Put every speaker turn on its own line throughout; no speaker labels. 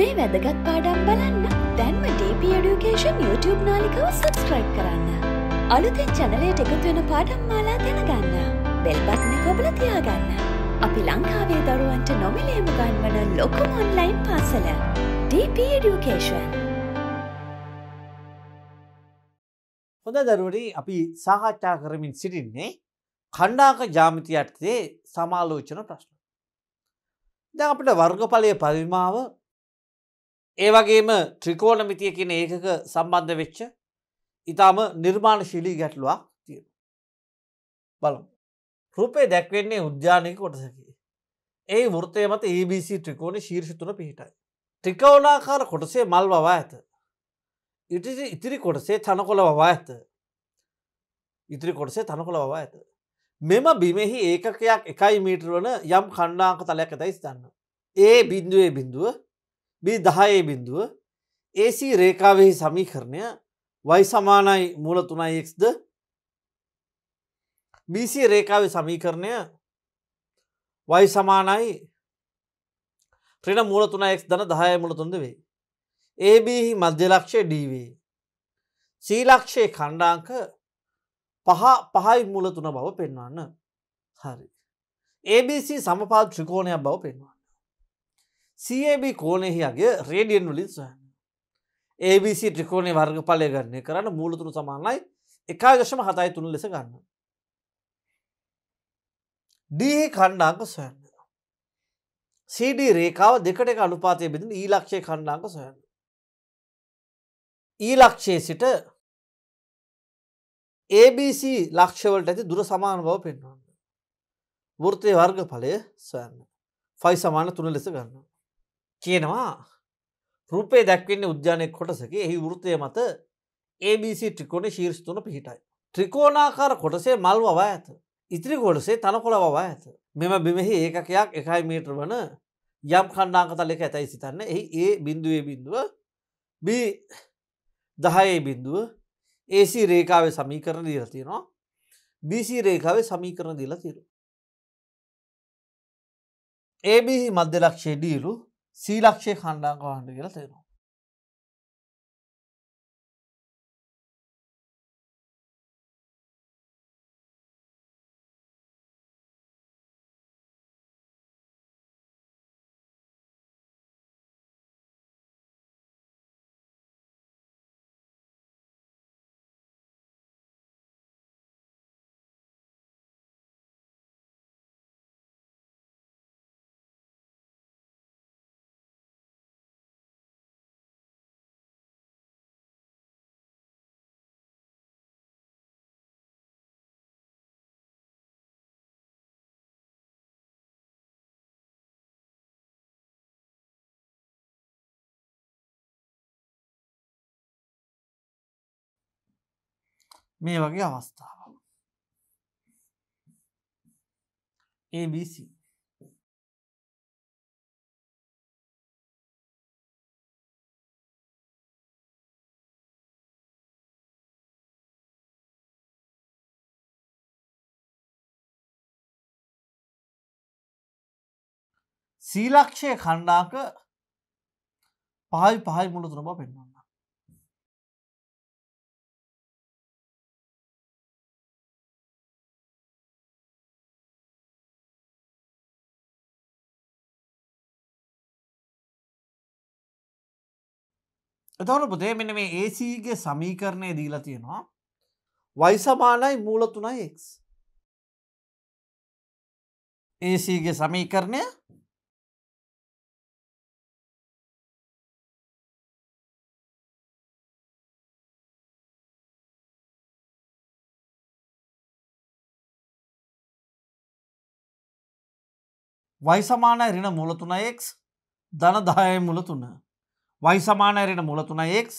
මේ වැදගත් පාඩම් බලන්න දැන්ම ඩප ඩියුකේෂන් YouTube නාලිකව සබස්ක්‍රයිබ් කරන්න අලුතෙන් චැනලයට එකතුවෙන පාඩම් මාලා දැනගන්න බෙල්බත්න කොබල තියාගන්න අපි ලංකාවේ දරුවන්ට නොමිලේම ගන්වන ලොකුම ඔන්ලයින් පාසල DP ඩියුකේෂන් හොඳ දරුවරි අපි සාකච්ඡා කරමින් සිටින්නේ කණ්ඩාක ජාමිති අර්ථයේ සමාලෝචන ප්‍රශ්න. දැන් අපිට වර්ගඵලයේ පරිමාව ඒවගේම ත්‍රිකෝණමිතිය කියන ඒකක සම්බන්ධ වෙච්ච ඉතාම නිර්මාණශිලී ගැටලුවක් තියෙන. බලමු. රූපේ දැක්වෙන්නේ උද්‍යානක කොටසකි. ඒ වෘතය මත ABC e ත්‍රිකෝණ ශීර්ෂ තුන පිහිටයි. ත්‍රිකවනාකාර කොටසේ මල් වවා ඇත. ඉතිරි කොටසේ තනකොළ වවා ඇත. ඉතිරි කොටසේ තනකොළ වවා ඇත. මෙම බිමෙහි ඒකකයක් එකයි මීටර වන යම් කණ්ඩාක තලයක් ඇතයි ස්තන්න. ඒ බින්දුවේ බිඳුව බි දහයේ බිින්දුව AC රේකාවෙහි සමීකරණය වයි සමානයි මූල තුනයික්ද BC රේකාව සමීකරණය වයි සමානයි ත්‍රන මූල තුනයික් දන දහය මුල තුොඳ වේ. ඒබහි මධ්‍යලක්ෂය ඩව. සීලක්ෂයේ කණ්ඩාංක පහ පහයි මුල තුන බව පෙන්වන්න හරි. ABC සමපාත් ත්‍රිකෝණයක් බව පෙන්වා. CAB කෝනයහිගේ රේඩියන් වලින් සොයන්න. ABC ට්‍රිකෝණය වර්ග පලය ගන්නේ කරන්න මූලතුරු සමානයි එකා දශම හතයි තුළු ලෙස ගන්න. D කණ්ඩාක සොයන්න. CD රේකාව දෙකට එක අනුපාතය බෙඳ ඒ e ලක්ෂය කණ්ඩාක සොයන්න. ඒ e ලක්ෂයේ සිට ABC ලක්ෂවලට ඇති දුර සමාන බව පෙන්වන්න. වෘතය වර්ග පලය සොයන්න. ෆයි සමාන තුන ලෙස ගන්නවා. කියනවා රුපේ දැක්වන්නේ උද්‍යානයක් කොටසගේ එහි වෘතය මත ABC ට්‍රිකෝණ ශීර්ෂතුන පිහිටයි. ත්‍රිකෝනාකාර කොටසේ මල් වවා ඇත. ඉතිරි කොටසේ තනකොළ වවා ඇත. මෙම බිමෙහි ඒකකයක් එකයි මීට්‍ර වන යම් කණ්ඩාංකතල එක ඇතයි සිතන්න එහි ඒ බිඳුවේ බිඳුව B දහයේ බිඳුව AC රේකාවේ සමීකරණ දීලා තියෙනවා BC රේකාවේ සමීකරණ දීලා තිරු. AB මධ්‍යලක්ෂේ ඩීලු සීලක්ෂය කණ්ඩාංග
වහන්ඩ කියලා තේරු. මේ වගේ අවස්ථාව ABC සීලක්ෂය කණ්ඩාක පහයි පහයි මුළු තුන බව පෙන්වා
එතවට පුතේ මෙන මේ ඒසීගේ සමීකරණය දීලා තියෙනවා වයිසමානයි මූලතුනයි එක්.
ඒසීගේ සමීකරණය
වයිසමානයි රින මුලතුන එක් ධන දාය මුලතුන්න. වයි සමානයට මුල තුනයි එක්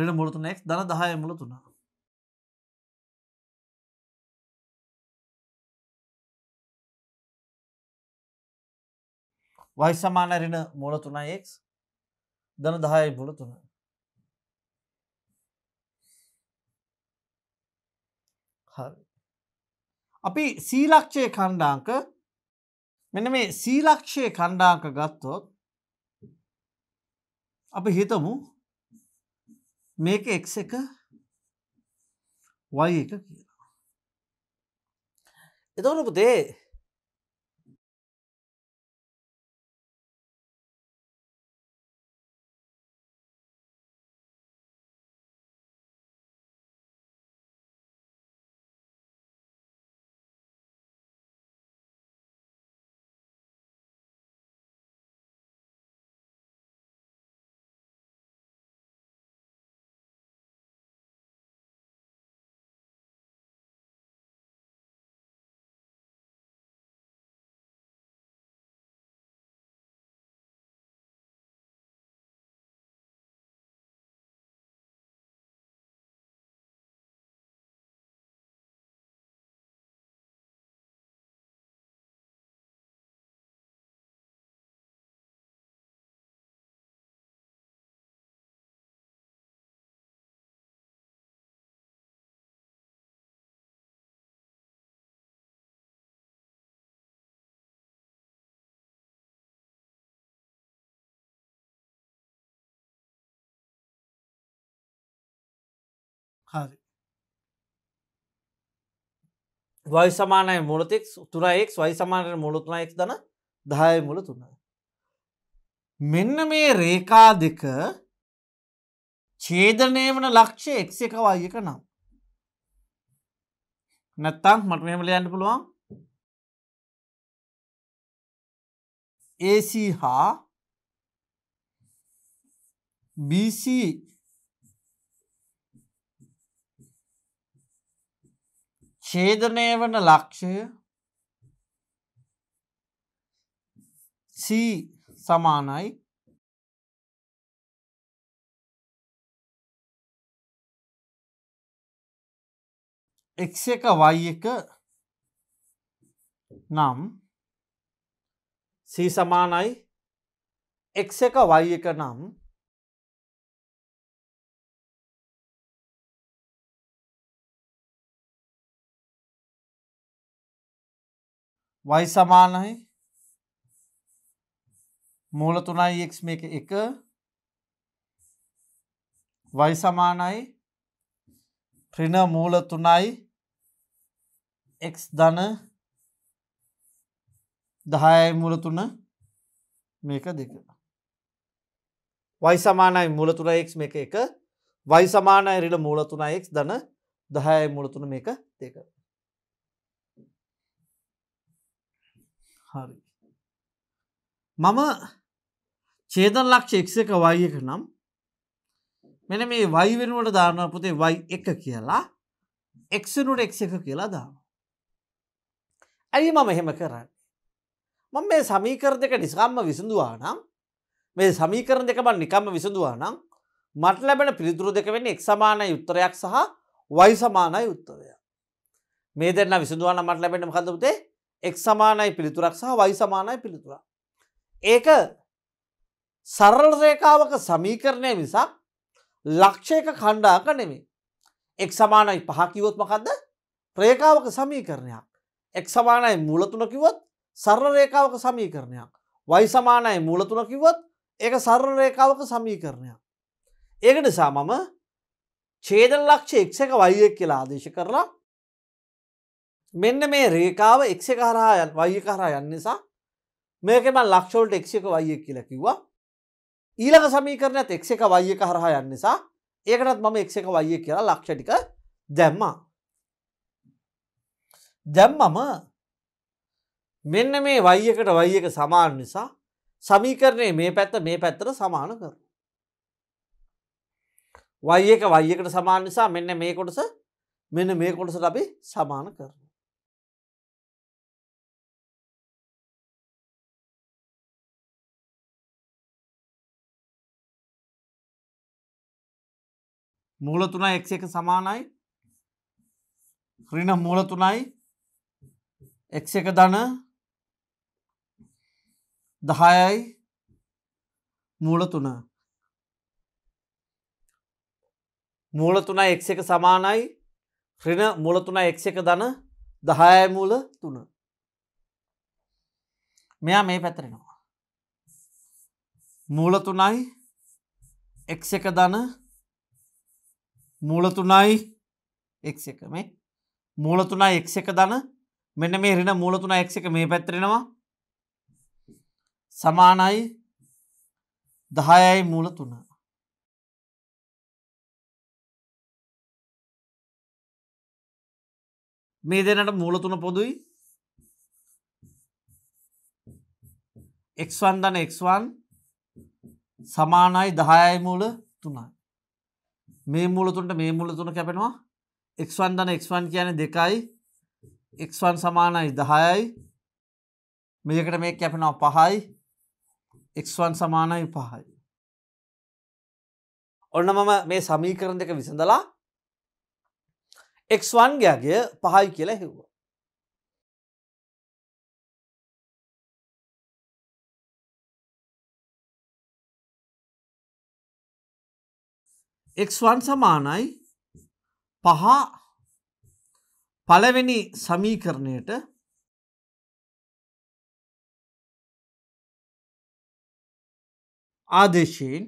්‍රට මුලතුන එක් දන දහය මුල තුනා
වයි සමාන ඇරෙන මූල තුනයි එක් දන දහයයි මුල තුන අපි සීලක්ෂය කණ්ඩාංක මෙන මේ සීලක්ෂය කණ්ඩාංක ගත්තොත් අපි හිතමු මේක එක් එක වයි එක කියලා
එතවනපු දේ
හරි වයි සමානය මුලතෙක් තුරයෙක් වයි සමානයට මුළුතුනයෙක් දන දාය මුල තුන්න. මෙන්න මේ රේකා දෙක චේදනය වන ලක්ෂය එක් එක වයක නම්. නැත්තං මට මෙමල යන්න පුළුවන් AC හා BC ඡේදනය වන ලක්ෂය C සමානයි x එක y එක නම් C සමානයි x එක y එක නම් y සමානයි මූල 3x මේක 1 y සමානයි ඍණ මූල 3යි x ධන 10යි මූල 3 මේක 2 y සමානයි මූල 3x මේක 1 y සමානයි ඍණ මූල 3x ධන 10යි මූල 3 මේක 2 හරි මම චේතන ලක්ෂ එක්සක වයක නම් මෙන මේ වයි වෙනුවට දාන පුතේ වයි එක කියලා එක්සනුට එක් එක කියලා දාම ඇයි මම එහෙම කරන්න මම මේ සමීකර දෙක නිසාම්ම විසඳවා නම් මේ සමීකරන දෙක බන් නිකම්ම විසඳවා නම් මට ලැබෙන පිළිතුරු දෙක වෙන එක් සමානයි උත්තරයක් සහ වයි සමානයි උත්තරය මේ දෙන්න විසඳවා මට ලැබෙන කදපුතේ එක් සමානයි පිළිතුරක් සහ වයි සමානයි පිළිතුරක්. ඒක සරල් රේකාවක සමීකරණය නිසා ලක්ෂයක කණ්ඩාක නෙමේ. එක් සමානයි පහකිවොත් මකක්ද ප්‍රේකාවක සමීකරණයක්. එක් සමානයි මූලතුන කිවොත් සරල රේකාවක සමීකරණයක්. වයි සමානයි මූලතුන කිවොත් ඒක සරල රේකාවක සමීකරණයක්. ඒක නිසා මම චේදන ලක්ෂ එක්ෂක වයිය කියලා ආදේශ කරලා මෙන්න මේ රේකාව එක්ෂ කරහායන් වය කරා යන්න නිසා මේකම ලක්ෂෝල්ට එක්ෂක වයිය කියලා කිව්වා ඊළඟ සමීකරණත් එක්ෂක වය කරහා යන්න නිසා ඒකටත් මම එක්ෂක වය කියලා ලක්ෂටික දැම්මා දැම්මම මෙන්න මේ වයකට වයක සමාන නිසා සමීකරණය මේ පැත්ත මේ පැත්තට සමාන කර. වයක වයකට සමාන නිසා මෙන්න මේ කොටස
මෙන්න මේ කොටසට අපි
සමාන කරන. මූල තුනයි එක් එක සමානයි ඍණ මූල තුනයි එක් එක ධන දහයයි මූල තුන මූල තුනයි එක් එක සමානයි ඍණ මූල තුනයි එක් එක ධන දහයයි මූල තුන මෙයා මේ පැතරෙනවා මූල තුනයි එක් එක ධන මූලතුනයි එක් එක මේ මූලතුනා එක් එක දන මෙන්න මේ හෙන මූලතුනා එක් එක මේ පැත්තරෙනවා සමානයි දහයයි මූලතුන
මේ දෙනට මූලතුන පොදුයි
එක්වන් දන එක්වන් සමානයි දහයයි මූල තුනයි මේ මුලතුන්ට මේ මුලතුන කැපෙනවා එක්වන් දන එක්වන් කියන දෙකයි එක්වන් සමානයි දහයයි මේකට මේ කැපෙනවා පහයි එක්වන් සමානයි පහයි ඔන්න මම මේ සමීකරණ දෙක විසඳලා එක්වන් ගෑගේ පහයි කියලා හෙව්වා එක්වන් සමානයි පහ පලවෙනි සමීකරණයට
ආදේශයෙන්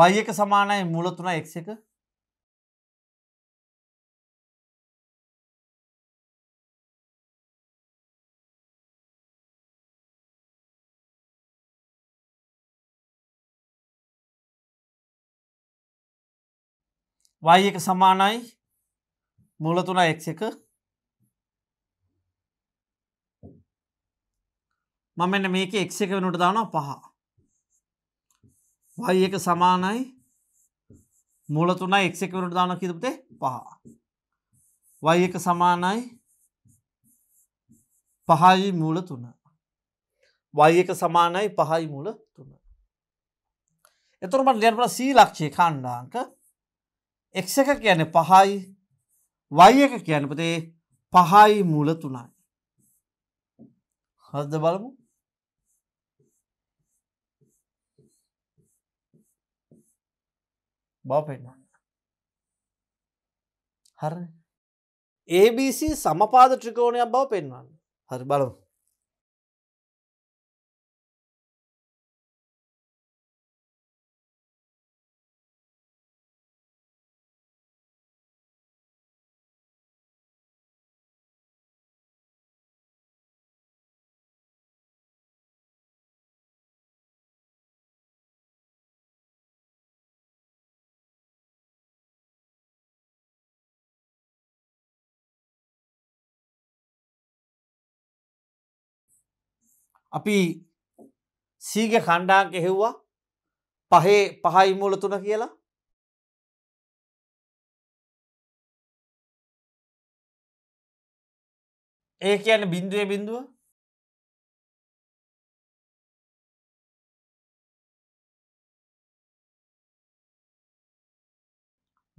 වයක සමානයි මුල තුන එක් එක
වයි එක සමානයි මූලතුන එක් එක මම මෙන්න මේක එක් එක වෙනට දානවා පහ වයි එක සමානයි මූලතුන එක් එක වෙනට දාන කිරපතේ පහ වයි එක සමානයි පහයි මූල තුන වයි එක සමානයි පහයි මූල තුන එතුරමට ලියන්පල සී ලක්ෂේ කණ්ඩාංක එක් එක කියන පහයි වයි එක කියනපතේ පහයි මූල තුනයි. හද බලමු බව පෙන්න්න. හර ABC සමපාද ත්‍රිකෝණයක් බව පෙන්වන්න හරි බලමු. අපි සීග කණ්ඩාන් එහෙව්වා පහේ පහයි මූල තුන කියලා
ඒ කියන බිින්දුවේ බිඳුව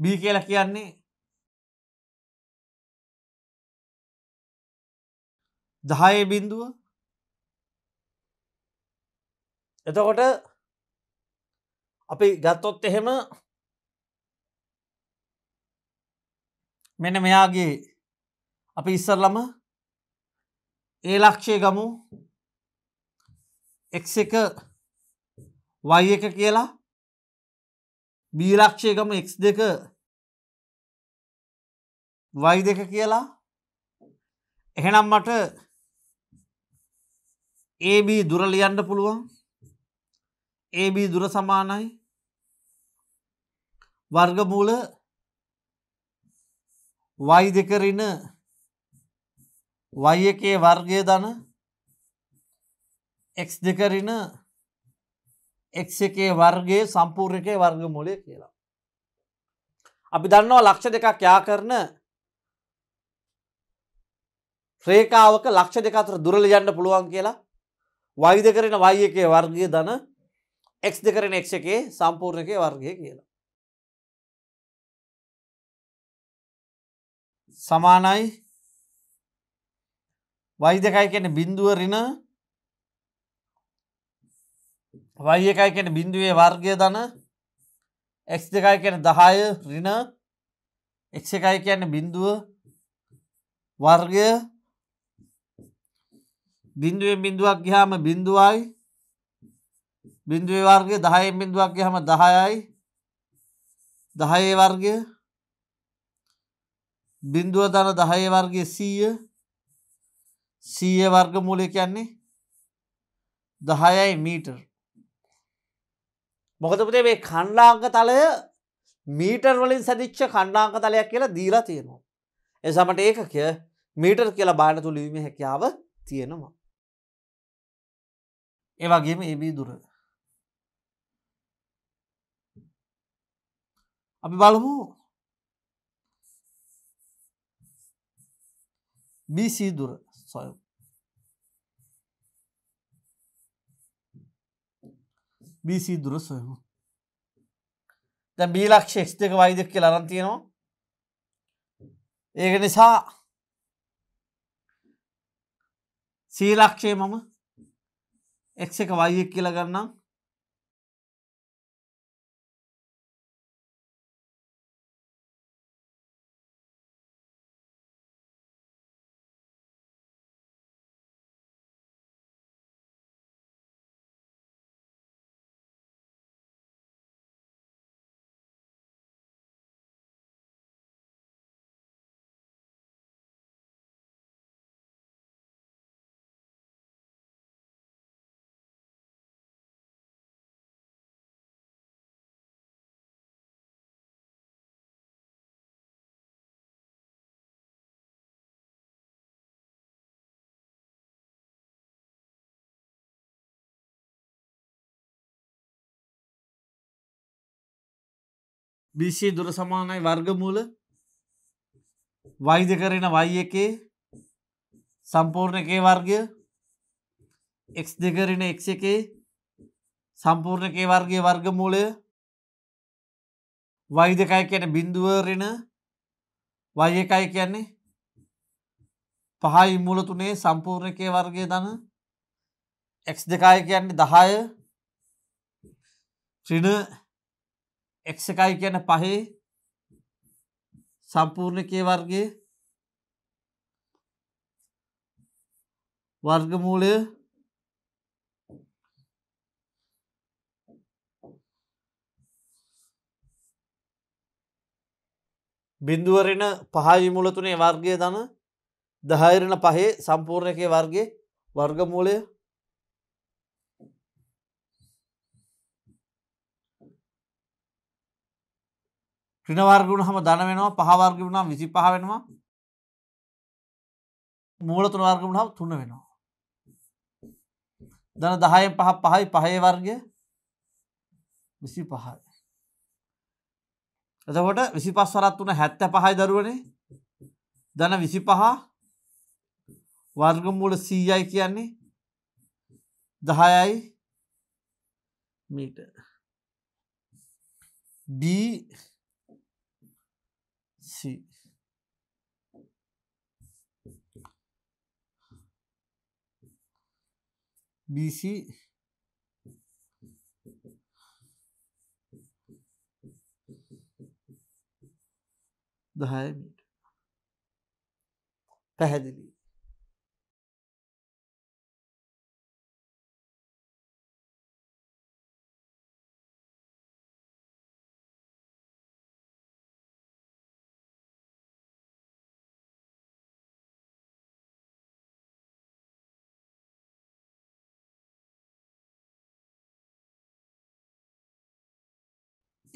බී කියලා කියන්නේ
දහයේ බිින්දුව එතකොට අපි ගත්තොත් එහෙම මෙන මෙයාගේ අපි ඉස්සරලම ඒ ලක්ෂය ගමු එක් එක වය එක කියලා බීලක්ෂය ගම එක් දෙක වයි දෙක කියලා එහෙනම් මට ඒබී දුරලියන්න පුළුවන් AB දුර සමානයි වර්ගමූල y දෙක ඍණ y එකේ වර්ගය ධන x දෙක ඍණ x එකේ වර්ගයේ සම්පූර්ණ එකේ වර්ගමූලය කියලා. අපි දන්නවා ලක්ෂ දෙකක් යා කරන රේකාවක ලක්ෂ දෙක අතර දුරල යන්න පුළුවන් කියලා වෛද කරන වයි එකේ වර්ගය ධන එක් දෙකරෙන එක් එකේ සම්පූර්ණකය වර්ගය කියලා. සමානයි වයි දෙකයි කියන බිින්දුව රින වයි එකයි කියන බිින්දුවේ වර්ගය දන එක් දෙකයි කියන දහය රින එක් එකයි කියන බිින්දුව වර්ගය බිින්දුවෙන් බිින්දුවක් ගිහාම බිින්දුවයි බිින්දුවේ වර්ගය දහයෙන් බිඳුවක් හම දහයයි දහයේ වර්ගය බිින්දුව දන දහය වර්ගය සීය සීය වර්ග මූලය කියන්නේ දහයයි මීටර් මොකතපතේ මේ කණ්ඩාංක තලය මීටර් වලින් සදිච්ච කණ්ඩාංක තලයක් කියලා දීලා තියෙනවා. එසමට ඒකක මීටර් කියලා බාන තුළිවීම හැකියාව තියෙනවා. ඒවගේම ඒබී දුරද. අපි බලමු BC දුර සොය BC දුර සොයමු දැන් B ලක්ෂ x දෙක y දෙක කියලා අරන් තියෙනවා ඒක නිසා C ලක්ෂය මම x එක y එක කියලා
ගන්නම් BC දුර
සමානයි වර්ගමූල වයිද කරෙන වයි එකේ සම්පූර්ණ එකේ වර්ගය එක් දෙකරෙන එක් එකේ සම්පූර්ණ එකේ වර්ගය වර්ගමූලය වයි දෙකයි කියන බිින්දුවරෙන වය එකයි කියන්නේ පහයි මුල තුනේ සම්පූර්ණ එකේ වර්ගය දන එක් දෙකාය කියන්නේ දහය ශ්‍රින එක් එකයි කියන පහේ සම්පූර්ණකය වර්ගේ වර්ගමූලය බිින්දුවරෙන පහයි මුලතුනේ වර්ගය දන දහයරෙන පහේ සම්පූර්ණකය වර්ගේ වර්ගමූලය ක්‍රින වර්ග වුණාම ධන වෙනවා පහ වර්ග වුණාම 25 වෙනවා මූල තුන වර්ග වුණාම 3 වෙනවා ධන 10න් 5 5යි 5ේ වර්ගය 25යි එතකොට 25 වරක් 3 75යි දරුවනේ ධන 25 වර්ගමූල 100යි කියන්නේ 10යි මීටර් B si BC दहाई मीटर पहले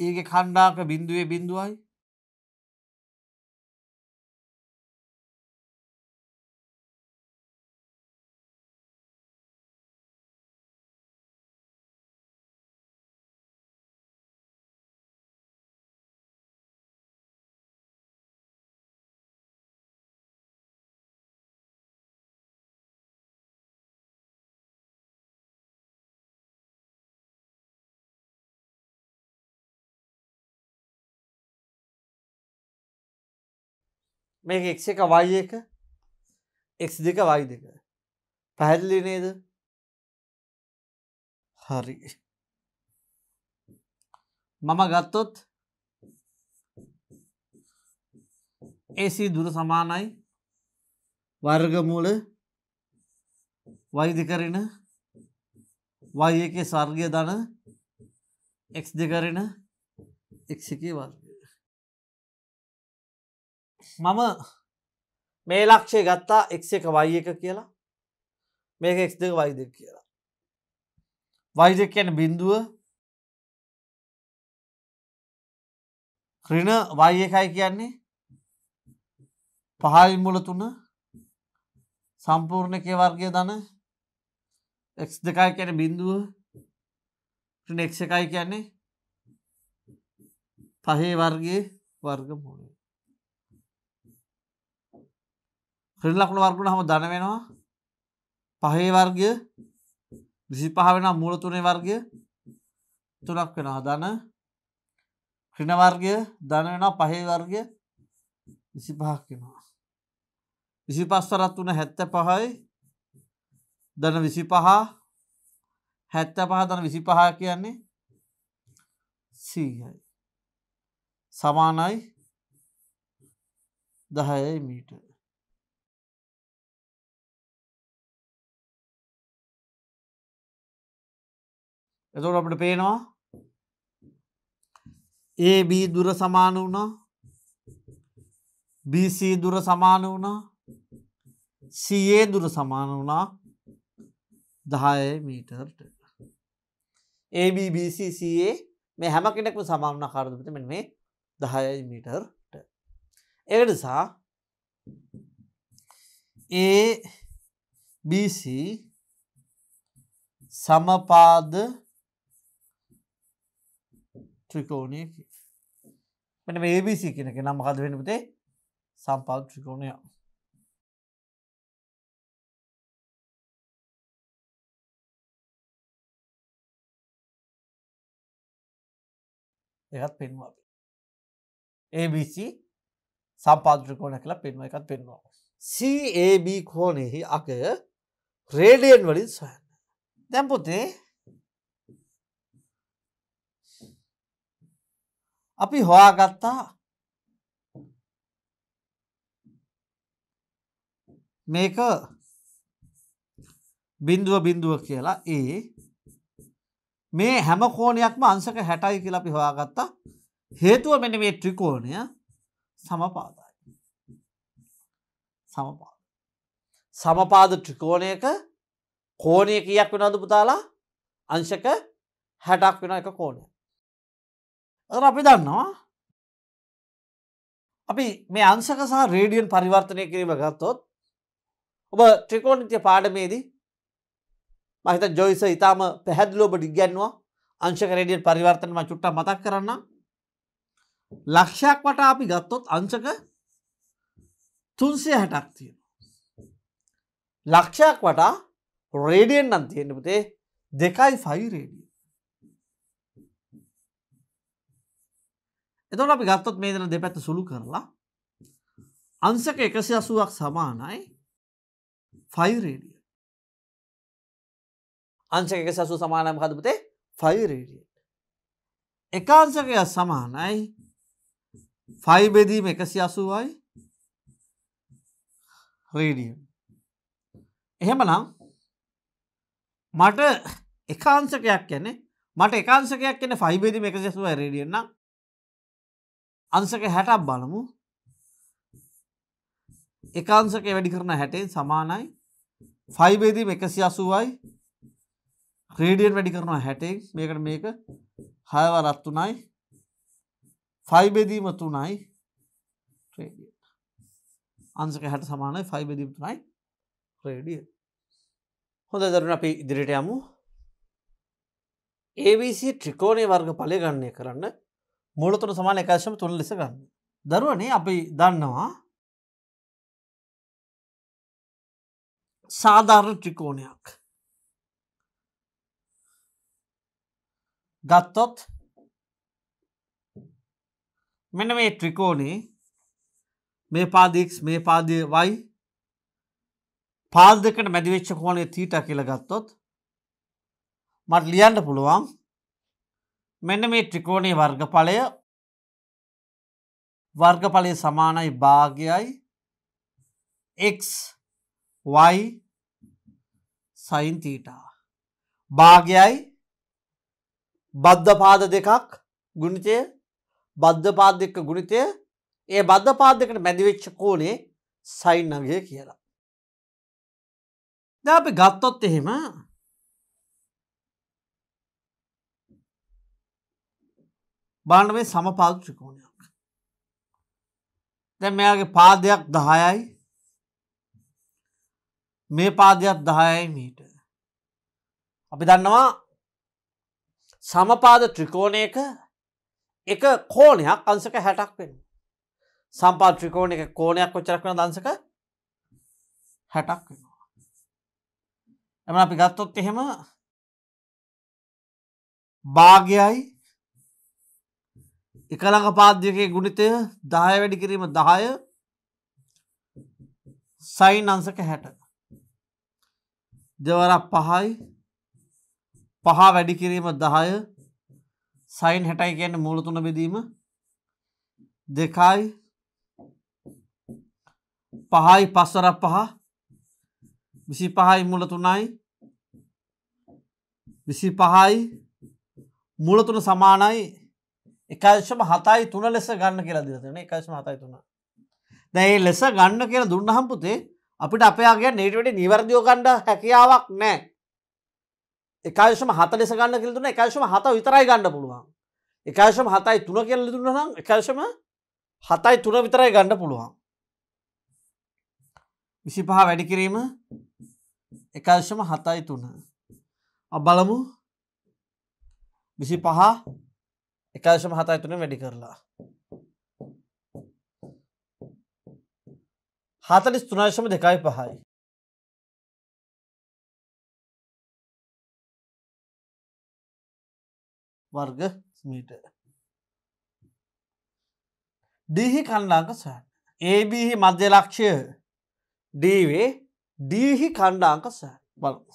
ඒක කණ්ඩාක බිින්දුවේ බිඳුවයි මේක එක් එක වයි එක එක්
දෙක වයි දෙක පැහැදිලි නේද හරි මම ගත්තොත් AC දුර සමානයි වර්ගමූල වයිද කරන වය එක සර්ගය දන එක් දෙකරෙන එක්සිකේ වර්ග මම මේ ලක්ෂය ගත්තා එක් එක වයි එක කියලා මේක එක් දෙක වයිද කියලා වයිද කියන බිින්දුව ක්‍රණ වයි එකයි කියන්නේ පහල් මුල තුන සම්පූර්ණක වර්ගය දන එක් දෙකයි කියන බිින්දුව ක්‍රණ එක් එකයි කියන්නේ පහේ වර්ගේ වර්ග මූලේ ක්‍රණ ලකුණ වර්ගුණ හම දන වෙනවා පහේ වර්ගය විසි පහ වෙන මූල තුනේ වර්ගය තුනක් වෙනවා දන ක්‍රණ වර්ගය දන වෙනවා පහේ වර්ගය විසි පහක් වෙනවා විසි පස්වරත් වන හැත්ත පහයි දන විසි පහ හැත්ත පහ දන විසි පහ කියන්නේ සීහයි සමානයි දහයයි මීටර් එතකොට අපට පේනවා AB දුර සමාන වුණා BC දුර සමාන වුණා CA දුර සමාන වුණා දහය මීටර්ට ABBCCA මේ හැම කෙනෙක්ම සමාන කාරදපත මෙ මේ දහයයි මීටර්ට එනිසා ABC සමපාද ත්‍රිකෝණය මෙට මේ ABC කෙනක නම් හද වෙන පුතේ සම්පල් ත්‍රිකෝණය එකත් පෙන්වා ABC සම්පාත්‍රිකෝණ කියලා පෙන්ව එකත් පෙන්වා CAB කෝනෙහි අකය රේඩියන් වලින් සොයන්න දැම්පොතේ අපි හොයාගත්තා මේක බිින්දුව බිින්දුව කියලා ඒ මේ හැම කෝනයක්ම අංසක හැටයි කියලා අපි හොයාගත්තා හේතුව මෙන මේ ත්‍රිකෝණය සමපාදයි සමපාද සමපාද ත්‍රිකෝණයක කෝණය කියක් වෙනද පුතාලා අංශක හැටක් වෙන එක කෝණය අර අපි දන්නවා අපි මේ අංශක සහ රේඩියන් පරිවර්තනය කිරීම ගත්තොත් ඔබ ත්‍රිකෝණිත්‍ය පාඩමේදී මහිත ජොයිස ඉතාම පැහැදිලි ඔබට ඉගැන්වුවා අංශක රේඩියන් පරිවර්තන මම චුට්ටක් මතක් කරන්නම් ලක්ෂයක් වටා අපි ගත්තොත් අංශක 360ක් තියෙනවා ලක්ෂයක් වටා රේඩියන් නම් තියෙන්නේ පුතේ 2.5 රේඩියන් එතොට අපි ගත්තොත් මේ දෙන දෙපැත්ත සුළු කරලා අංසක එකසි අසුවක් සමානයි ෆයිරේඩිය අංසක එක සසු සමානයම හදපතේ ෆයිරේඩියට එකාංසකය සමානයි ෆයිබෙදීම එකසි අසුවයි රේඩියම් එහෙමනම් මට එකාංසකයක් ගැන මට එකංසකයක් කියන ෆයිබෙදීම එකසි අසුවයි රේඩියන්නම් අංසක හැටක් බලමු එකංසක වැඩි කරන හැටේ සමානයි ෆයිබේදීම එකසි අසුවයි ක්‍රේඩියෙන් වැඩි කරනවා හැටෙක් මේකට මේක හයවරත්තුනයි ෆයිබෙදීම තුනයි ්‍රේඩිය අන්සක හැට සමානයි ෆයිබෙදීම තුනයි ක්‍රේඩිය හොඳ දරුණ අපි ඉදිරිට යමු ABC ට්‍රිකෝණය වර්ග පලය ගන්නය කරන්න මූලතුර සමාන එකශම තුළ ලෙස ගන්න. දරුවනේ අපි දන්නවා සාධාරණ ත්‍රිකෝණයක් ගත්තොත් මෙන මේ ත්‍රිකෝණේ මේ පාදීක්ස් මේ පාදය වයි පාදකට මැදිවෙච්ච කෝනේ තීට කියල ගත්තොත් මට ලියන්න පුළුවන් මෙන්න මේ ත්‍රිකෝණයේ වර්ගඵලය වර්ගඵලය සමානයි භාගයයි x y sin theta භාගයයි බද්ධපාද දෙකක් ගුණිතය බද්ධපාද දෙක ගුණිතය ඒ බද්ධපාද දෙකට මැදිවෙච්ච කෝණේ sin අගය කියලා. දැන් අපි ගත්තොත් එහෙම බලන්න මේ සමපාද ත්‍රිකෝණයක්. දැන් මෙයාගේ පාදයක් 10යි මේ පාදයක් 10යි මීට. අපි දන්නවා සමපාද ත්‍රිකෝණයක එක කෝණයක් අංශක 60ක් වෙනවා. සම්පාද ත්‍රිකෝණයක කෝණයක් කොච්චරක් වෙනවද අංශක 60ක් වෙනවා. එමනම් අපි ගත්තොත් එහෙම භාගයයි එකළඟ පාද්‍යකය ගුණිතය දාය වැඩි කිරීම දහය සයින් අංසක හැට දෙවරක් පහයි පහ වැඩි කිරීම දහය සයින් හැටයි කියන්න මූලතුන බෙදීම දෙකයි පහයි පස්වර පහ විසි පහයි මුලතුනයි විසි පහයි මුලතුන සමානයි එකංශම හතයි තුන ලෙස ගන්න කියලා දිරතන එකශම හතයි තුන. දැයි ලෙස ගන්න කියලා දුන්නහම් පුතේ අපිට අපයාගේ නේටවට නිවර්දියෝ ගණ්ඩ හැකියාවක් නෑ. එකශම හත ලෙස ගන්න කිලතුන එකශම හත විතරයි ගණඩ පුළුවන්. එකශම හතයි තුන කියල දුන්නහම් එකශම හතයි තුන විතරයි ගණ්ඩ පුළුවන්. විසි පහ වැඩි කිරීම එකශම හතයි තුන. බලමු විසි පහ එකදශම හතයි තුන වැඩි කරලා. හතලිස් තුනාශම දෙකයි පහයි. වර්ග මීට. ඩීහි කණ්ඩාංක සෑන්. ඒබිහි මධ්‍ය ලක්ෂය ඩීවේ ඩීහි කණ්ඩාංක සෑ බලමු.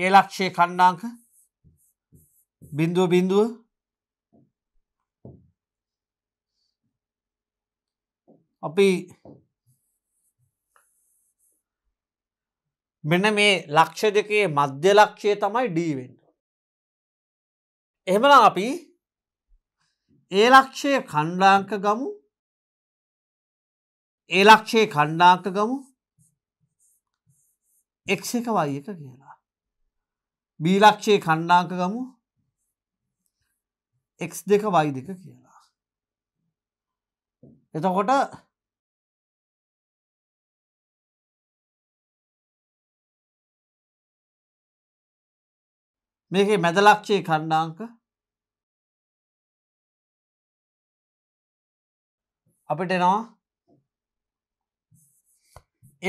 ඒ ලක්ෂය කණ්ඩාංක බිින්දුව බිින්දුව අපි මෙන මේ ලක්ෂ දෙකේ මධ්‍ය ලක්ෂය තමයි ඩීවෙන් එහෙමන අපි ඒ ලක්ෂය කණ්ඩාංක ගමු ඒ ලක්ෂයේ කණ්ඩාංක ගමු එක් එක වයක කියලා බීලක්ෂයේ කණ්ඩාංක ගමු එක් දෙක වයි දෙක කියලා.
එතකොට මේකේ මැදලක්ෂයේ කණ්ඩාංක
අපිට එනවා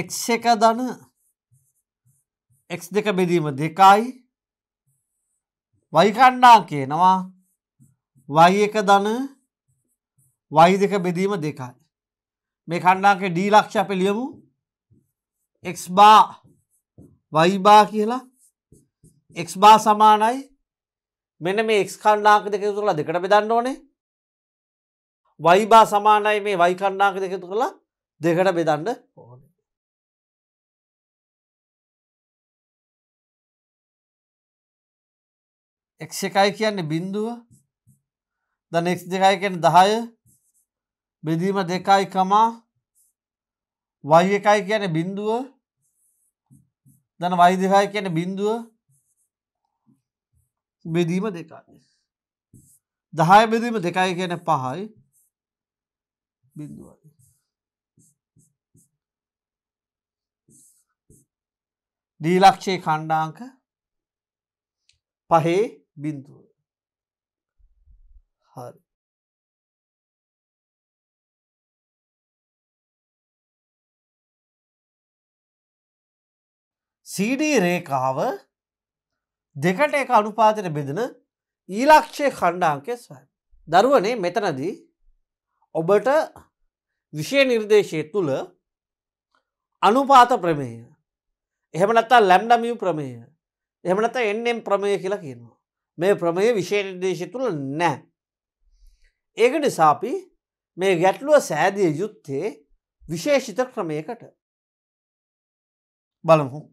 එක් එක දන එක් දෙක බෙදීම දෙකයි වයිකණ්ඩා කියනවා වයි එක දන වයි දෙක බෙදීම දෙකයි. මේ කණ්ඩාක ඩී ලක්ෂ අප ලියමු එක් බා වයිබා කියලා එක් බා සමානයි මෙන මේ එක් කණ්ඩාක දෙක තුළ දෙකට බෙදන්න ඕනේ වයිබා සමානයි මේ වයි කණ්ඩාක දෙක තුළ දෙකට බෙදන්න ඕනේ එක් එකයි කියන්නේ බින්දුව ද නෙක්ස් දෙකයි කියන දහය බෙදීම දෙකයි කමා වයි එකයි කියන බින්දුව දන වයි දෙකයි කියන බින්දුව බෙදීම දෙකයි දහය බෙදීම දෙකයි කියන පහයි බිදුවයි දීලක්ෂයේ කණ්ඩාංක පහේ බින්දුව හරි CD රේකාව දෙකට එක අනුපාතයට බෙදෙන ඊලක්ෂය කණ්ඩාංකය සයි. දරුවනේ මෙතනදී ඔබට විෂය නිර්දේශය තුළ අනුපාත ප්‍රමේය. එහෙමනත්තා ලැම්ඩමිය ප්‍රමේය. එහමනත එන්නම් ප්‍රමේය කියලා කියනවා. මේ ප්‍රමය විශේෂදේශය තුළ නෑ. ඒක නිසාපි මේ ගැටලුව සෑදිය යුත්තේ විශේෂිත ක්‍රමයකට බලමු.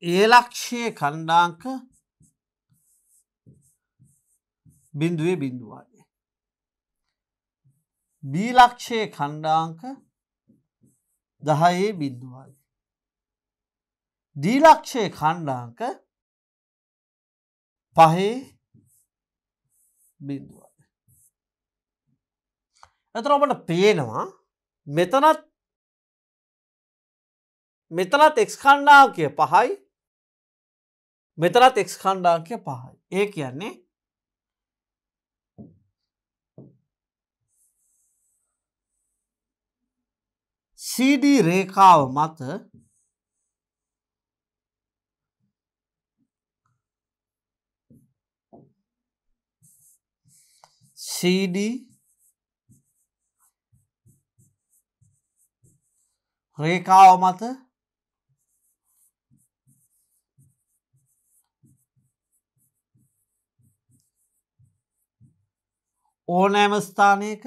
ඒලක්ෂය කණ්ඩාංක බිින්දුවේ බිින්දුවාගේ. බීලක්ෂය කණ්ඩාංක දහයේ බිින්දුවාගේ. දීලක්ෂය කණ්ඩාංක පහේ බිින්දුවාගේ. ඇතර ඔබට පේනවා මෙතනත් මෙතනත් එක්ස් කණ්ඩාකය පහයි මෙතනත් එක්ස් කණ්ඩාංකය පහයි. ඒ කියන්නේ CD රේකාව මත CD රේකාව මත ඕනෑම ස්ථානයක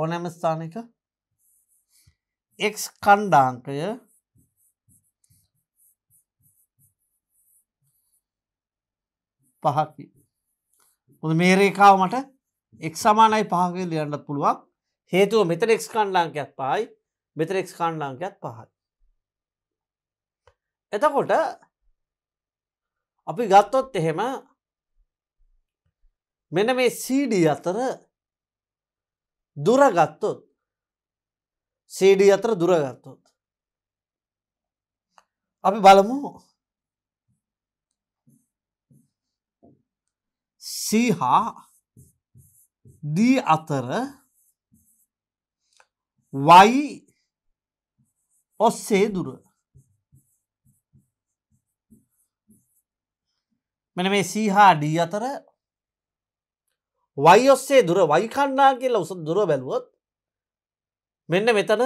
ඕනෑම ස්ථානක එක් කණ්ඩාංකය පහකි මේ රේකාව මට එක් සමානයි පහකි ලියන්නත් පුළුවන් හේතුව මෙතර එක් කණ්ඩාංකයක් පහයි මෙතර එක් කණ්ඩාංකයක් පහයි එතකොට අපි ගත්තොත් එහෙම මෙන මේ සීඩ අතර දුරගත්තොත් සීඩ අතර දුරගත්තොත්. අපි බලමු සීහා දී අතර වයි ඔස්සේ දුර මෙන මේ සීහා ඩී අතර වයිඔස්සේ දුර වයිකණ්ඩා කියලා උස දුර බැලුවොත් මෙන්න මෙතන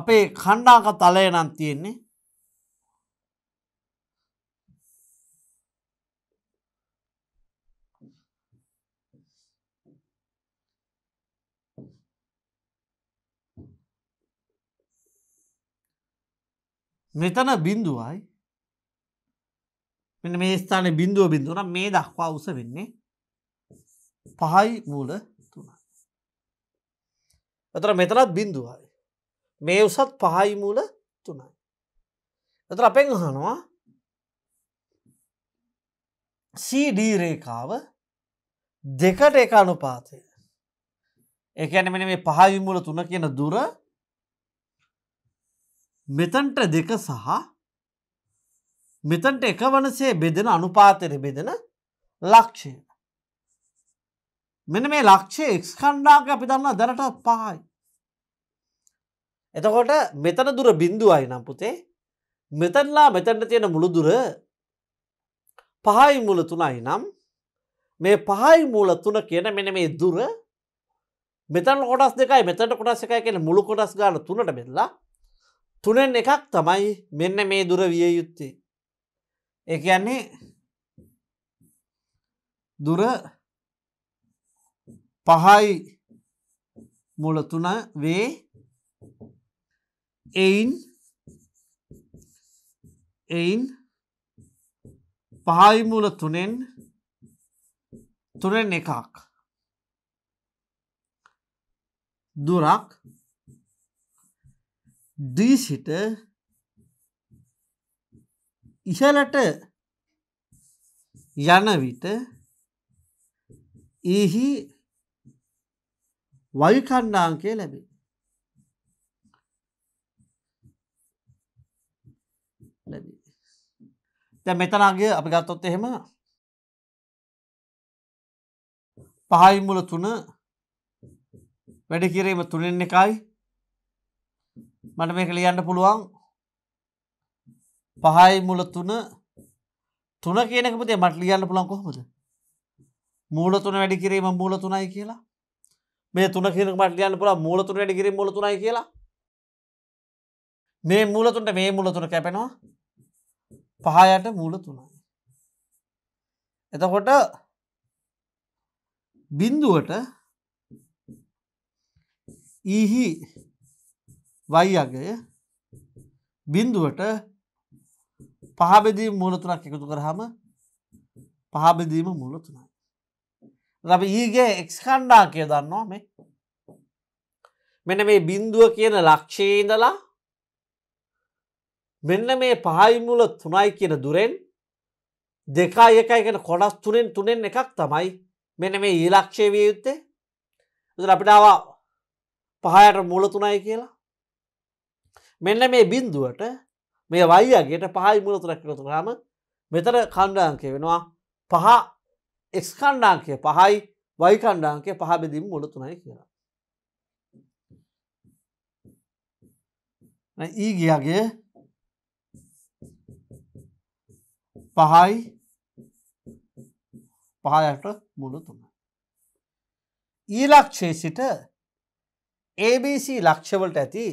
අපේ කණ්ඩාක තලය නම් තියෙන්නේ මෙතන බින්දුවයි මෙ මේ ස්ථාන බින්දුව බින්දුවන මේ දක්වා උස වෙන්නේ පහයි මූල තුන. එතර මෙතනත් බින්දුවයි. මේ උසත් පහයි මූල තුනයි. එතර අපෙන් හනවා CD රේකාව දෙකට එක අනුපාතය. එකන මෙ මේ පහවිමුල තුන කියන දුර මෙතන්ට දෙක සහ මෙතන්ට එක වනසේ බෙදෙන අනුපාතර බෙදෙන ලක්ෂය. මෙන මේ ලක්ෂේ එක් කණ්ඩාක අපි දන්න දැනට පහයි. එතකොට මෙතන දුර බින්දුවයි නම් පුතේ මෙතැන්ලා මෙතැන්ට තියෙන මුළු දුර පහයි මුල තුනයි නම් මේ පහයි මූල තුන කියන මෙන මේ දුර මෙතන කොටස් දෙකයි මෙතට කොටස් එකයි කියෙන මුළු කොටස් ගාන තුනට බෙල්ලා තුනෙන් එකක් තමයි මෙන්න මේ දුර විය යුත්තේ එක යන්නේ දුර පහයි මුල තුන වේ එයින් එයින් පහයි මුල තුනෙන් තුනෙන් එකක් දුරක් දී සිට ඉහලට යන විට එහි වයිකණ්ඩාංකය ලැබේ ලැබේ දැ මෙතනගේ අපි ගත්තොත් එහෙම පහයිමුල තුන වැඩ කිරීම තුනෙන් එකයි මට මේක ලියන්න පුළුවන් පහයි මුල තුන තුන කියනක පුතේ මට ලියන්න පුළන් කොහොමද මූල තුන වැඩි කිරීම මූල තුනයි කියලා මේ තුන කියන මට ලියන්න පුළ මූල තුන වැඩි කිරීම මූල තුනයි කියලා මේ මූල තුන්ට මේ මූල තුන කැපෙනවා පහයට මූල තුනයි එතකොට බින්දුවට ඊහි වයි අගය බින්දුවට පහබෙදීම මූලතුනක් එකතු කරහම පහබෙදීම මූලතුනයි. ලබ ඒගේ එක්ස් කණ්ඩා කිය දන්නවා මේ මෙන මේ බින්දුව කියන ලක්ෂේදලා මෙන්න මේ පහයිමුල තුනයි කියන දුරෙන් දෙකා එකයි ගැන කොඩස් තුනෙන් තුනෙන් එකක් තමයි මෙන මේ ඊලක්ෂය විය යුත්තේ අපිටවා පහයට මූල තුනයි කියලා මෙන්න මේ බින්දුවට මේ වයිගේට පහයි මුල තුරැකිලතුරහම මෙතර කණ්ඩාංකය වෙනවා පහ එක්ස් කණ්ඩාංකය පහයි වයි කණ්ඩාංකය පහ බෙදීම මුල තුනයි කියලා. ඊගයාගේ e පහයි පහයට මුළු තුම. ඊලක්ෂේ e සිට ABC ලක්ෂවලට ඇති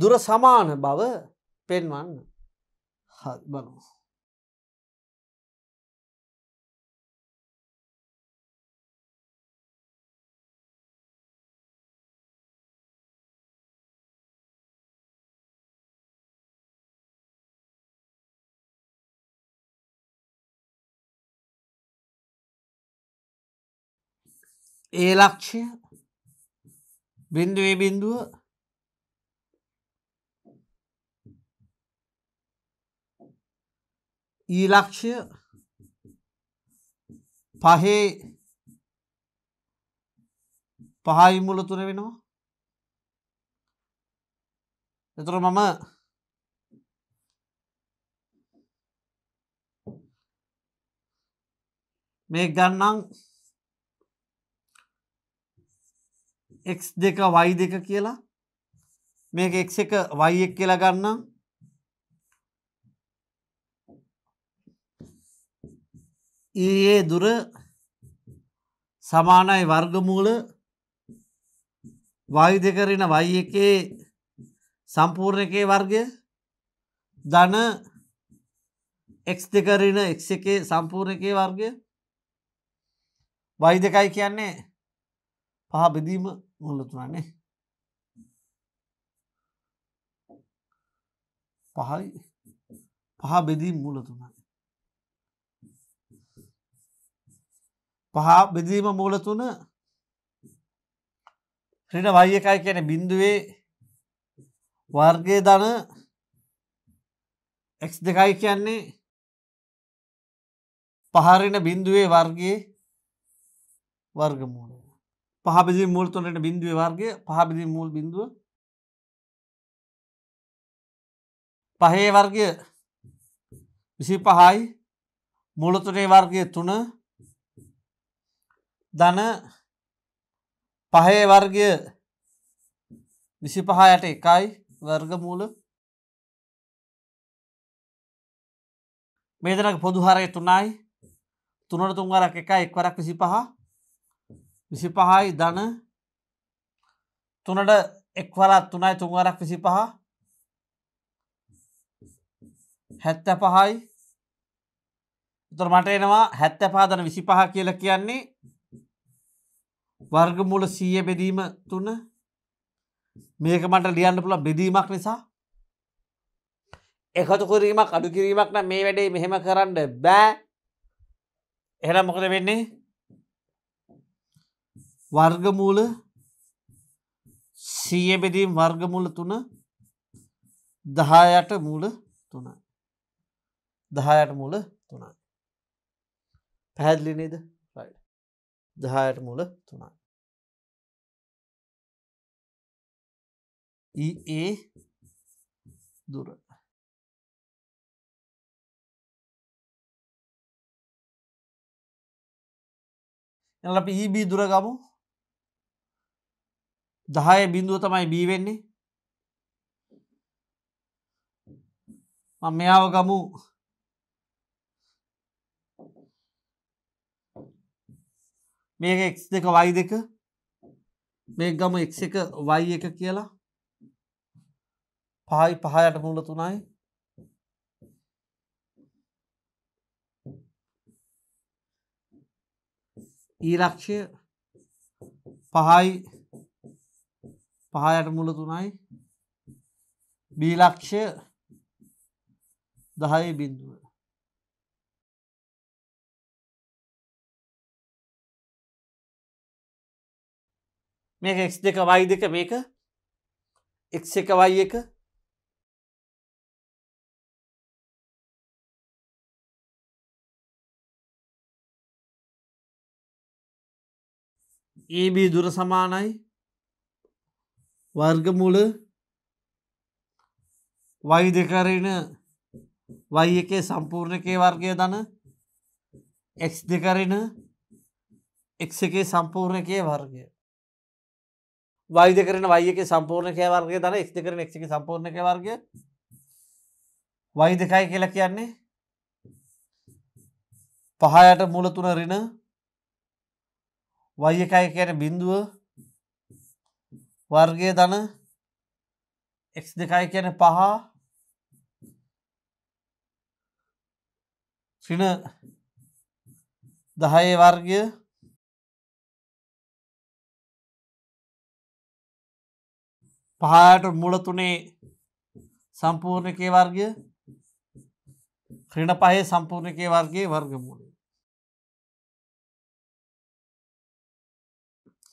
දුර සමාන බව පෙන්වන්න බලමු. ඒ ලක්ෂය බින්දුවේ බින්දුව ඊලක්ෂය පහේ පහයි මුල තුන වෙනවා එතුර මම මේ ගන්නං එක් දෙක වයි දෙක කියලා මේක එක් එක වයි එක් කියලා ගන්නම් ඊයේ දුර සමානයි වර්ගමූල වෛද කරන වයි එකේ සම්පූර්ණ එකේ වර්ගය ධන එක් දෙකරන එක් එකේ සම්පූර්ණ එකේ වර්ගය වයි දෙකයි කියන්නේ පහ බෙදීම මුල්ලතුනන්නේ පහයි පහ බෙදීම් මුලතුනයි පහා බෙදීම මූල තුන ක්‍රට වය එකයි කියන බිින්දුවේ වර්ගය දන එක් දෙකයි කියන්නේ පහරෙන බිින්දුවේ වර්ගේ වර්ගමූල පහබිදි මුල් තුනට බිින්දුවේ වර්ගේ පහබිදි මුල් බිඳුව පහේ වර්ගය විසි පහයි මුලතුනේ වර්ගය තුන ධන පහේ වර්ගය විසි පහයට එකයි වර්ගමූල මේදනක පොදුහරය තුනයි තුනට තුන්වරක් එක එක්වරක් විසි පහ විසි පහයි ධන තුනට එක්වරත් තුනයි තුන්වරක් විසි පහ හැත්ත පහයි තුර මට එනවා හැත්ත පාදන විසි පහ කියල කියන්නේ වර්ගමූල සීය බෙදීම තුන්න මේක මට ලියන්න පුළ බෙදීමක් නිසා එකතු කිරීමක් අඩු කිරීමක් නම් මේ වැඩේ මෙහෙම කරන්න බෑ එහෙනම් මොකද වෙන්නේ වර්ගමූල සීය බෙදීම් වර්ගමූල තුන දහයට මූල තුනයි දහයට මූල තුනයි පැහැදිලි නේද
දහයට මුල තුනයි. ඒ දුර
එලට EB දුරගමු දහය බිඳුව තමයි බී වෙන්නේ මෙයාව ගමු මේක එක් දෙක වයි දෙක මේ ගම එක් එක වයි එක කියලා පහයි පහයට මුල තුනයි ඊරක්ෂය e පහයි පහයට මුල තුනයි බීලක්ෂය දහය බිින්දුව
මේක එක් දෙක වයි දෙක මේක එක් එක වයි එක
ඒB e දුර සමානයි වර්ගමුල වයි දෙකරෙන වයි එකේ සම්පූර්ණ එකේ වර්ගය දන එක් දෙකරෙන එක් එකේ සම්පූර්ණ එකේ වර්ගය වෛද කරන වයක සම්පූර්ණකය වර්ගය දර එක්ති කරන එක්ක සම්පූර්ණක වර්ගය වෛදකයි කියලා කියන්නේ පහයට මුල තුන රින වයකයි කියන බිින්දුව වර්ගය දන එක් දෙකයි කියන පහ රින දහයේ වර්ගය පහට මුල තුනේ සම්පූර්ණකය වර්ගය ක්‍රණ පහේ සම්පූර්ණකය වර්ගේ වර්ගමූලය.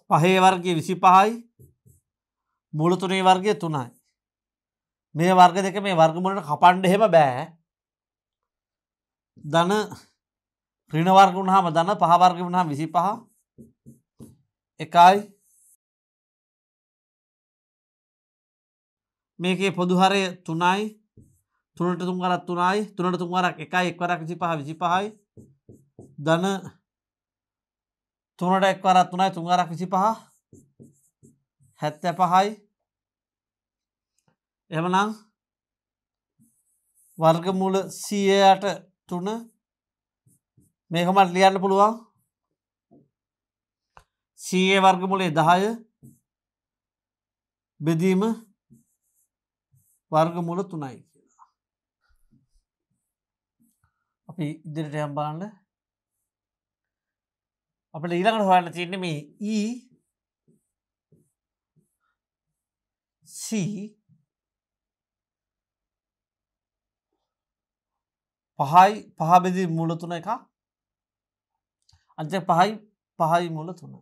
පහේ වර්ගය විසි පහයි මුලතුනේ වර්ගය තුනයි. මේ වර්ග දෙක මේ වර්ගමුලට කපන්ඩ හෙම බෑ දන ක්‍රණවර්ග වුණහම දන්න පහවර්ග වුණහා විසි පහ එකයි මේකේ පොදුහරය තුනයි තුනට තුන්ගලත් තුනයි තුනට තුන්වරක් එකයි එක්වරක් ජිපහ විජිපහයි දන තුනට එක්වරත් තුනයි තුන්ගරක් විසි පහ හැත්ත පහයි එමනම් වර්ගමූල සියයට තුන මේකමට ලියන්න පුළුවන් සීයේ වර්ගමුලේ දහය බෙදීම වර්ගමුල තුනයි කියලා. අපි ඉදිරිට යම්බාන්ඩ අපට ඊළඟට හොන්න තියන්න මේ E C පහයි පහබෙදි මුල තුන එක අජ පහයි පහයි මුල තුනයි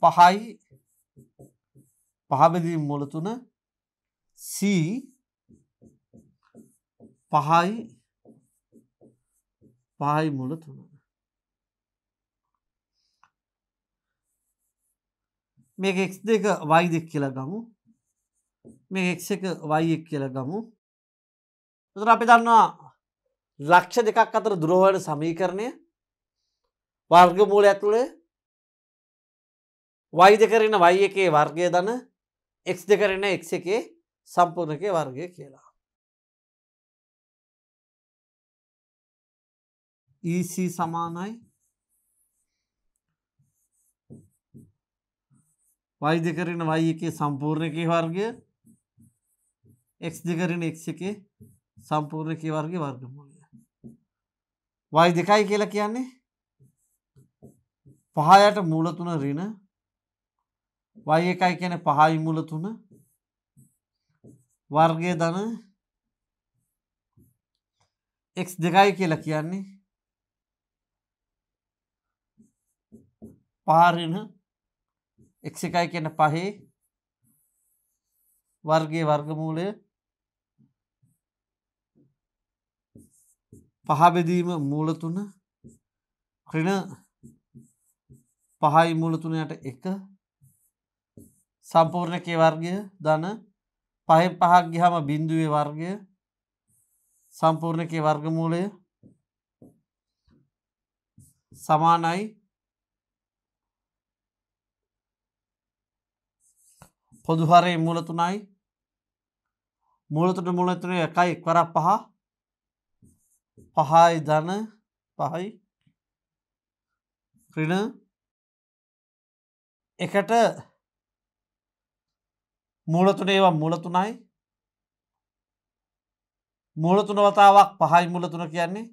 පහයි පහබැදීම් මොල තුන C පහයි පහයි මොල තුන මේක එක් දෙක වයි දෙක් කියලා ගමු මේ එක් එක වයිෙක් කියලා ගමු තුර අපි දන්නවා ලක්ෂ දෙකක් අතර දුරෝවයට සමීකරණය වර්ග මූල ඇතුළේ වයි දෙකරන වයි එකේ වර්ගය දන එක් දෙකරන එක් එකේ සම්පූර්ණක වර්ගය කියලා. EC සමානයි වයි දෙකරන වයි එකේ සම්පූර්ණක වර්ගය එක් දෙකරන එක් එකේ සම්පූර්ණක වර්ග වර්ගමූලය. වයි දෙකයි කියලා කියන්නේ පහයට මූලතුන රින වය එකයි කැන පහයි මුල තුන වර්ගය දන එක් දෙකයි කියලා කියන්නේ පාරෙන එක් එකයි කියන පහේ වර්ගය වර්ගමූලය පහබෙදීම මූලතුන ක්‍රණ පහයි මූලතුනයට එක සම්පූර්ණකේ වර්ගය ධන පහෙන් පහක් ගිහම බින්දුවේ වර්ගය සම්පූර්ණකේ වර්ගමූලය සමානයි පොදුහරේ මූලතුනයි මූලතුට මුලතුනේ එකයි කර පහ පහයි ධන පහයි ක්‍රණ එකට මූලතුන ඒවා මුලතුනයි මූලතුන වතාවක් පහයි මුලතුන කියන්නේ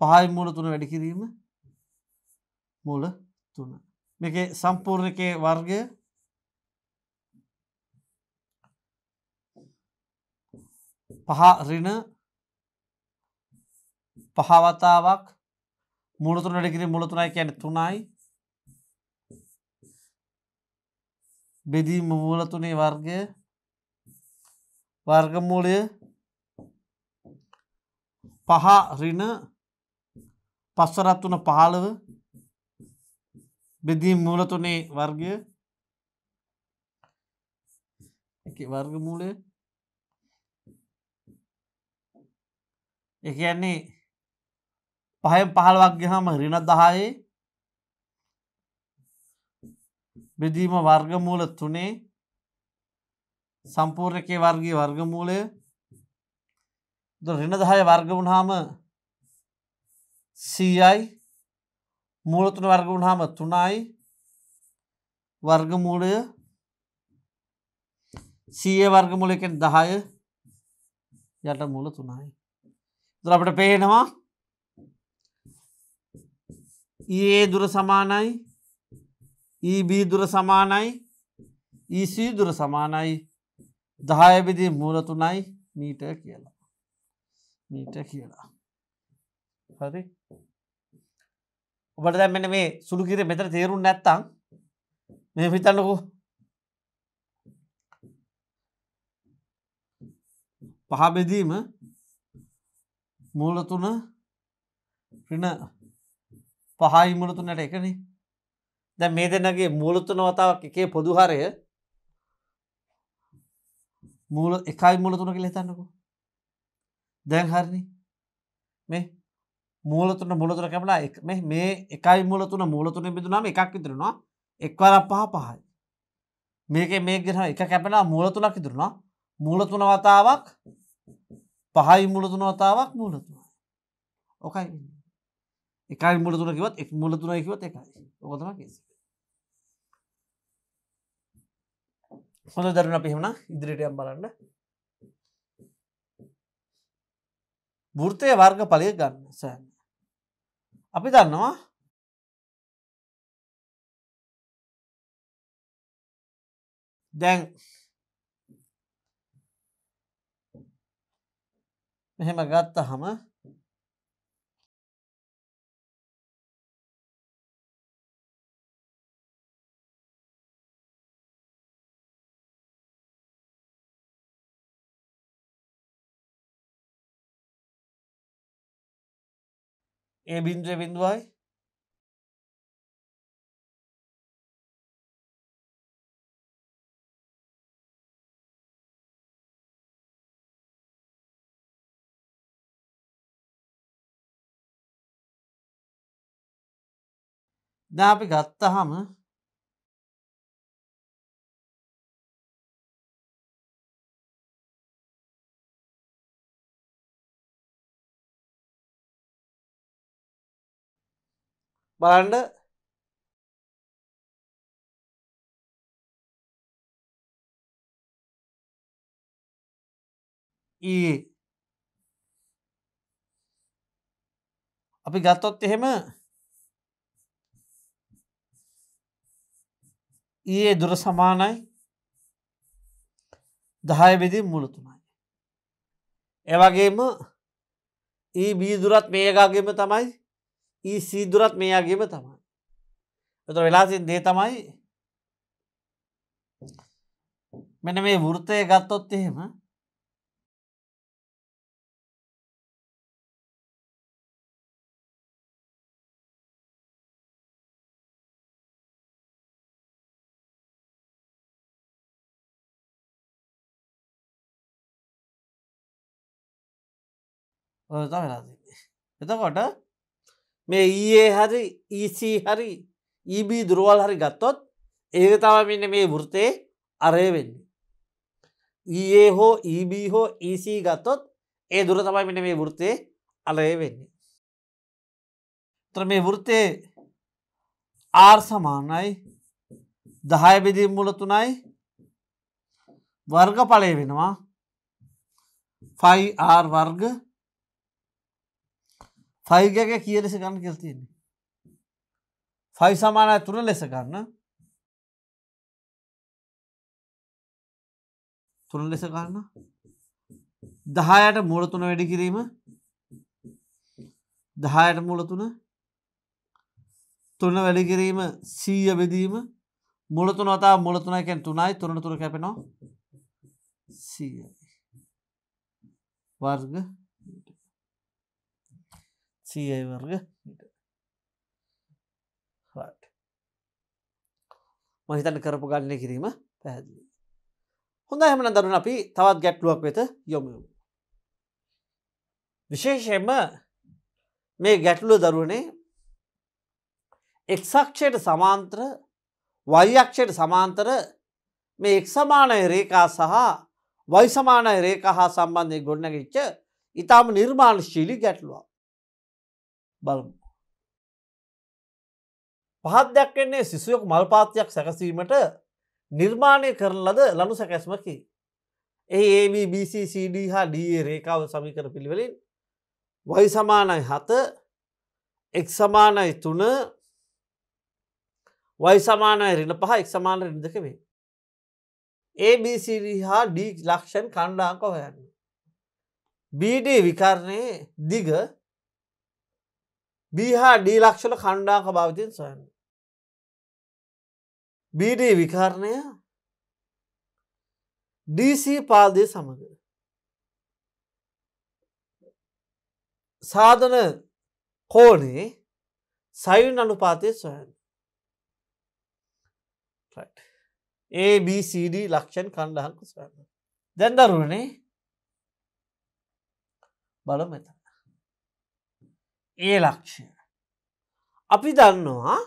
පහයි මූලතුන වැඩි කිරීම මූල තුන මේක සම්පූර්ණකය වර්ගය පහ රින පහවතාවක් මුලතුන වැඩිකිරි මුලතුනයි කියන තුනයි බෙදීම මූල තුනේ වර්ගය වර්ගමූලය පහ රින පස්වරත් වන පහළව බෙදීම් මූල තුනේ වර්ගය වර්ගමූලය එකන්නේ පහෙන් පහළ වක්්‍ය හාම රින දහයේ බෙදීම වර්ගමූල තුනේ සම්පූර්ණකේ වර්ගී වර්ගමූලය රින දහය වර්ගවුණාම සීයි මූලතුන වර්ගවුණාම තුනයි වර්ගමූලය සීය වර්ගමූලකෙන් දහය යට මූල තුනයි දුර අපට පේනවා ඒ දුර සමානයි EB දුර සමානයි EC දුර සමානයි දහයබිදි මූලතුනයි මීට කියලා මීට කියලා හරි ඔබට දැ මෙන මේ සුළුකිර මෙතර තේරුම් නැත්තං මෙ හිතන්නකු පහබෙදීම මූලතුන රින පහයි මුලතුනට එකනේ දැ මේ දෙනගේ මූලතුන වතාවක් එකේ පොදුහරය මූල එකයි මුලතුන කියල හිතන්නකු දැන් හරණ මේ මූලතුන මුලතුන කැමලා මේ එකයි මුලතුන මූලතුන බිදුනම එකක් ඉදිරෙනවා එක්වර පහ පහයි මේක මේ ගෙන එක කැපෙනවා මූලතුනක් ඉදිරුණා මූලතුන වතාවක් පහයි මුලතුන වතාවක් මූලතුනයි ඕකයි එකයි මුලතුන කිවත් එක් මුලතුන කිවත් එකයි ඔකොතම කිසි හොඳ දරුණ පිහෙමන ඉදිරිටයම් බලන්න බෘතය වර්ග පලය ගන්න සෑන්න
අපි දන්නවා දැන් මෙහෙම ගත්ත හම ඒ බින්දුව බිඳුවයි දාපි ගත්තහම බලන්ඩ
ඊ e. අපි ගත්තොත් එහෙම ඊයේ e දුර සමානයි දහයවෙදි මුළුතුමයි. එවගේම ඒ බී e, දුරත් මේකාගේම තමයි ඒ e සීදුරත් මෙයාගේම තමයි. එත වෙලාසින් දේ තමයි මෙන මේ වෘතය ගත්තොත් එහෙම වෙලා එතකොට මේ ඊයේ හරි ඊසි හරි ඊබී දුරුවල් හරි ගත්තොත් ඒක තම මෙන්න මේ වෘතේ අරයවෙන්න. ඊයේ හෝ ඊබී හෝ ඊසී ගත්තොත් ඒ දුර තමයි මෙන මේ වෘතේ අලය වෙන්නේ. තර මේ වෘතේ ආර් සමානයි දහයබෙදීම් මුල තුනයි වර්ග පලය වෙනවා ෆයිආර් වර්ග ෆයිගගේ කිය ලෙස ගන්න කෙල්තියන්නේ ෆයි සමාන ඇතුර ලෙස ගන්න තුර ලෙස ගන්න දහයට මූලතුන වැඩි කිරීම දහයට මූලතුන තුන වැඩි කිරීම සීය බෙදීම මුලතුන අතා මුලතුනයකැන් තුනයි තුරන තුර කැපෙනවා සීය වර්ග සීය වර්ග මහිතන්න කරපු ගලනය කිරීම පැහැදිලි හොඳ හමන දරුණ අපි තවත් ගැට්ලුවක් වෙත යොමු විශේෂයෙන්ම මේ ගැටලුව දරුවනේ එක්සක්ෂයට සමාන්ත්‍ර වයියක්ෂයට සමාන්තර මේ එක්සමානය රේකා සහ වයිසමානය රේකා හා සම්බන්ධය ගොඩනගච්ච ඉතාම නිර්මාණ ශීලි ගැටලුවක් බලමු. පහත්දයක් වෙන්නේ සිසුවක මල්පාත්යක් සැකසීමට නිර්මාණය කරන ලද ලනු සැකැස්මකි. ඒ ABBCCD හා ඩේ e රේකාව සමිකර පිළිවෙලින් වයි සමානයි හත එක් සමානයි තුන වයි සමානය රින පහ එක් සමාන රිදක වේ. ABCD හා ඩී ලක්ෂන් කණ්ඩාංක හොයන්න. BD විකරණයේ දිග බීහා ඩී ලක්ෂල කණ්ඩාක භාවිතයෙන් සොයන්න. බීඩ විකාරණය ඩීC පාදය සමඟ. සාධන කෝනේ සයුන් අනුපාතය සොයන්න. ABCD ලක්ෂන් කණ්ඩහංකු සොයන්න. දැන්දරුවනේ බල මෙතන. ඒ ලක්ෂය. අපි දන්නවා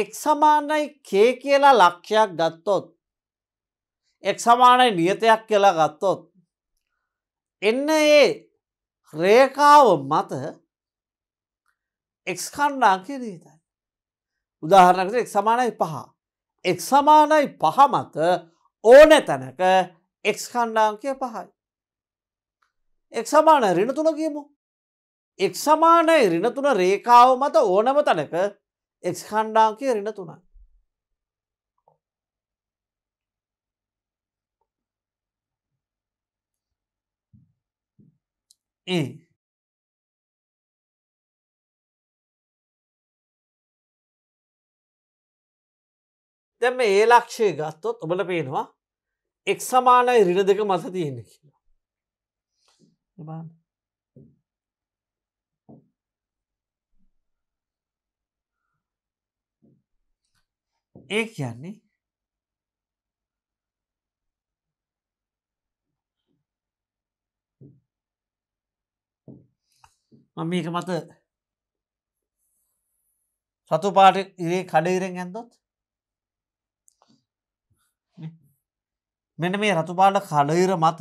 එක් සමානයි කේ කියලා ලක්ෂයක් ගත්තොත් එක් සමානයි නියතයක් කියලා ගත්තොත් එන්න ඒ රේකාව මත එක් කණ්ඩාකි රීතයි. උදාහරණකට එක් සමානයි පහ. එක් සමානයි පහ මත ඕන තැනක එක් කණ්ඩාංකය පහයි. එක් සමාන රිණ තුළ කියමු එක් සමානය රිනතුන රේකාව මත ඕනම තැනක එක් කණ්ඩාංකය රිනතුනයි. ඒ දැම ඒ ලක්ෂය ගත්තොත් ඔබට පේනවා එක් සමානයි රින දෙක මස තියෙන කියලා. බන්න. ඒ කියන්නේ මේක මත සතු පාට ඉරේ කඩඉරෙන් ඇන්දොත් මෙන මේ රතුපාල කඩඉර මත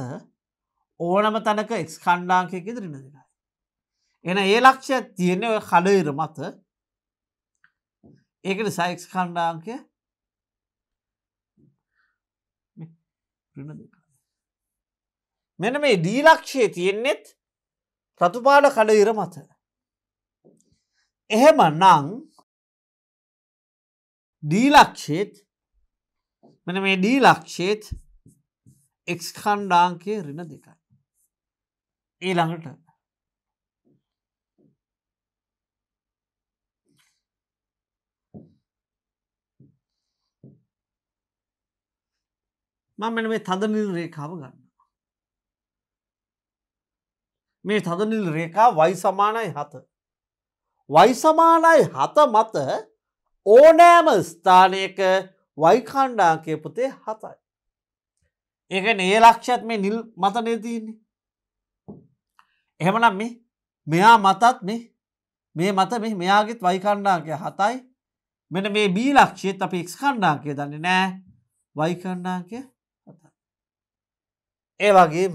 ඕනම තැනක එක්ස් කණ්ඩාංකයක දිරන දෙනයි. එන ඒ ලක්ෂය තියෙන කඩඉර මත ඒකට සයික්ස් කණ්ඩාංකය මෙන මේ ඩීලක්ෂය තියෙන්නෙත් රතුපාල කඩ ඉර මත. එහෙම නං ඩීලක්ෂේත් මෙන මේ ඩීලක්ෂේත් එක්ස් කණ්ඩාංකය රින දෙකයි. ඒ ළඟට මම මෙන මේ තද නිල් රේඛාව ගන්න. මේ තද නිල් රේඛා වයි සමානයි 7. වයි සමානයි 7 මත ඕනෑම ස්ථානයක වයි ඛණ්ඩාංකය පුතේ 7යි. ඒක ඒ ලක්ෂයත් මේ නිල් මත නේද තියෙන්නේ. එහෙමනම් මේ මෙයා මතත් මේ මේ මත මේ මෙයාගෙත් වයි ඛණ්ඩාංකය 7යි. මෙන්න මේ B ලක්ෂයේත් අපි x ඛණ්ඩාංකය දන්නේ නැහැ. වයි ඛණ්ඩාංකය ඒ වගේම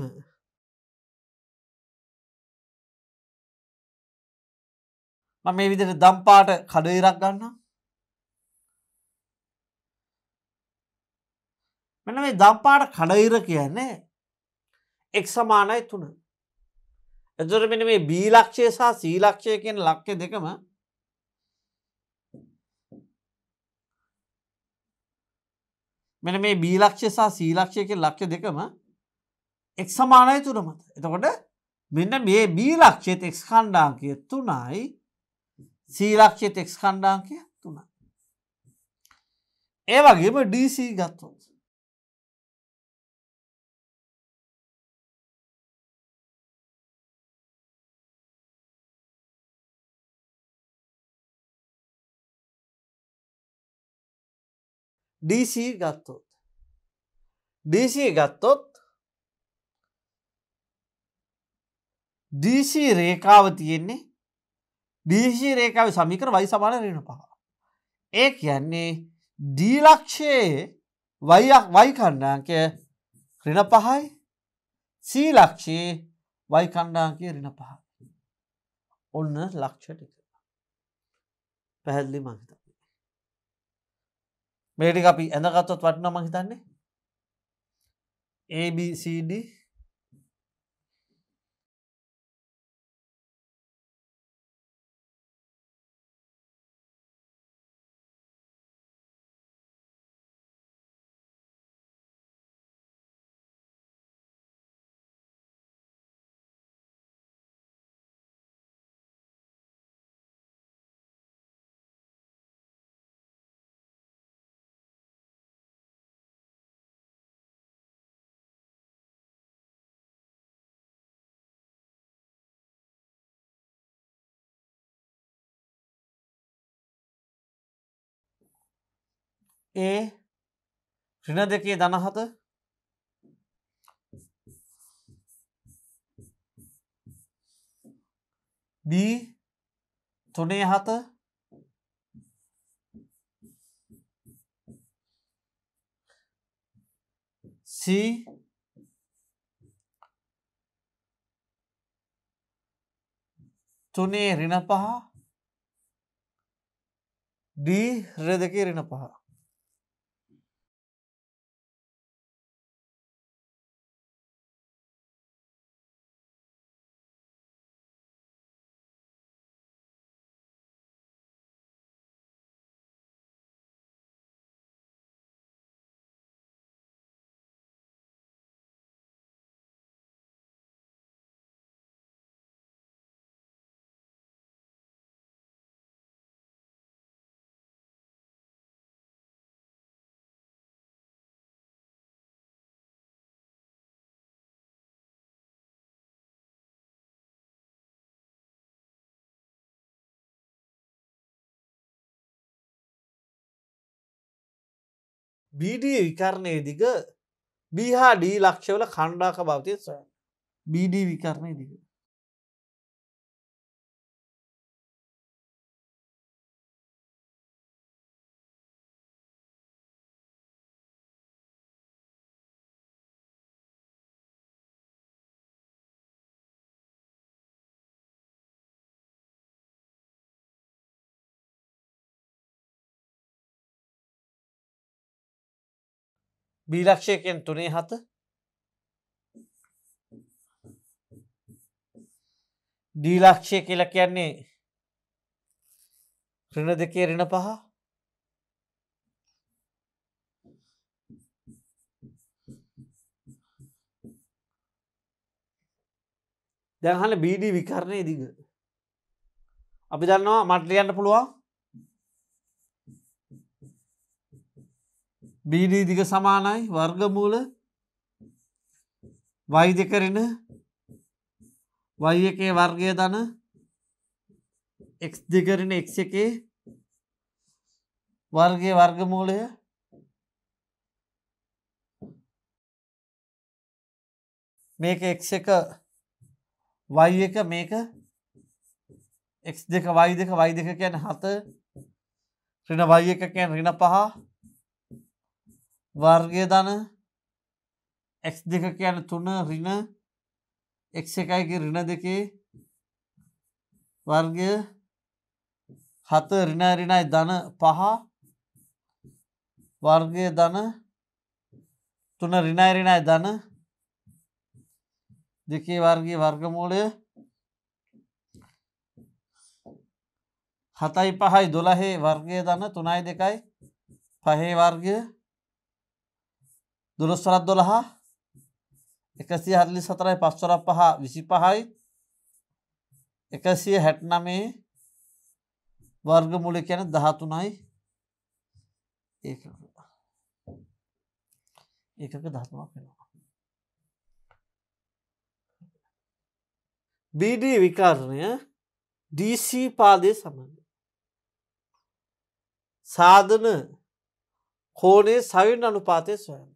ම මේ විදිට දම්පාට කඩුවරක් ගන්න මෙන මේ දම්පාට කඩයිර කියන්නේ එක් සමානයි තුන එතුර මෙන මේ බීලක්ෂය සහ සීලක්ෂය කියෙන් ලක්්‍ය දෙකම මෙන මේ බීලක්ෂය සහ සීලක්ෂය කියෙන් ලක්්‍ය දෙකම එක් සමානයි තුනමත එතකොට මෙන්න මේ බීලක්ෂයත් එක් කණ්ඩාංකය තුනයි සීලක්ෂයත් එක් කණ්ඩාංකය තුන ඒ වගේම ඩීC ගත්තොත් DC ගත්තොත් DC ගත්තොත් දීශී රේකාව තියෙන්නේ දීශී රේකාව සමිකර වයි සමාන රෙන පහ. ඒ කියන්නේ දීලක්ෂයේ වයියක් වයිකණ්ඩාක රෙන පහයි සීලක්ෂයේ වයිකණ්ඩාකය රෙන පහ. ඔන්න ලක්ෂ ටික. පැහැදිලි මහිත. මේටි අපි ඇඳගත්තොත් වටන මහිතන්නේ ABCD ඒ රින දෙකේ දනහත B තුනේ හත C තුනේ රින පහ D රෙදකේ රින පහ බීඩිය විකරණය දිග බිහා ඩී ලක්ෂවල කණ්ඩාක භවතිය සොය බීඩී විකරණය දිග බීලක්ෂයකෙන් තුනේ හත ඩීලක්ෂය කියල කියන්නේ රින දෙකේ රින පහ දැහන බීඩී විකරණය දිග අපි දන්නවා මට ලියන්න පුළුවන් බීඩීදික සමානයි වර්ගමූල වයි දෙකරෙන වයි එකේ වර්ගය දන එක් දෙකරෙන එක් එකේ වර්ගය වර්ගමූලය මේක එක් එක වයි එක මේක එක් දෙක වයි දෙක වයි දෙක කියැන හත රින වයි එක කියැන් රින පහ වර්ගය දන එක් දෙක කියන තුන රින එක් එකයිගේ රින දෙකේ වර්ගය හත රින රිනයි දන පහ වර්ගය දන තුන රිනයි රිනයි දන දෙකේ වර්ගයේ වර්ගමූලය හතයි පහයි දොළහේ වර්ගය දන්න තුනයි දෙකයි පහේ වර්ගය දොළොස් සොරත් දොළහා එකසිය හදලි සතරයි පස්වර පහ විසි පහයි එකසිය හැට්නමේ වර්ග මුලි කියන දහතුනයි ඒ ඒකක දහතුමක් වෙනවා BD විකාරණය DC පාදය සමඟ සාධන කෝනේ සවින් අනුපාතය සොයන්න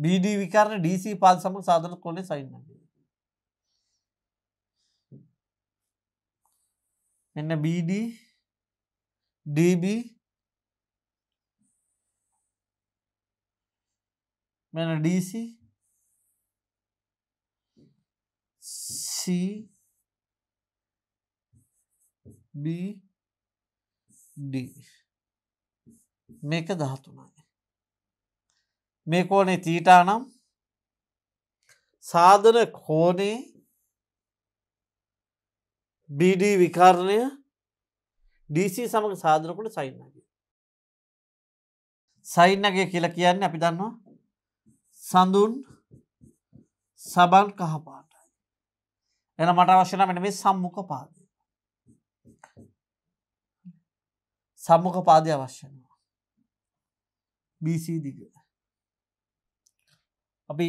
BD විකරණ DC පාද සමග සාධන කෝණය සයින් මෙන්න BD DB මෙන්න DC C B D මේක 13යි මේ කෝනේ තීටා නම් සාධන කෝනේ BD විකාරණය DC සමඟ සාධනකට සයින්නගේ. සයින්නගේ කියල කියන්න අපි දන්නවා සඳුන් සබන් කහපාටයි. එන මට අවශ්‍යන මෙන මේ සම්මුඛ පාද. සම්මුඛ පාදය අවශ්‍යනවා. BC දිගට. අපි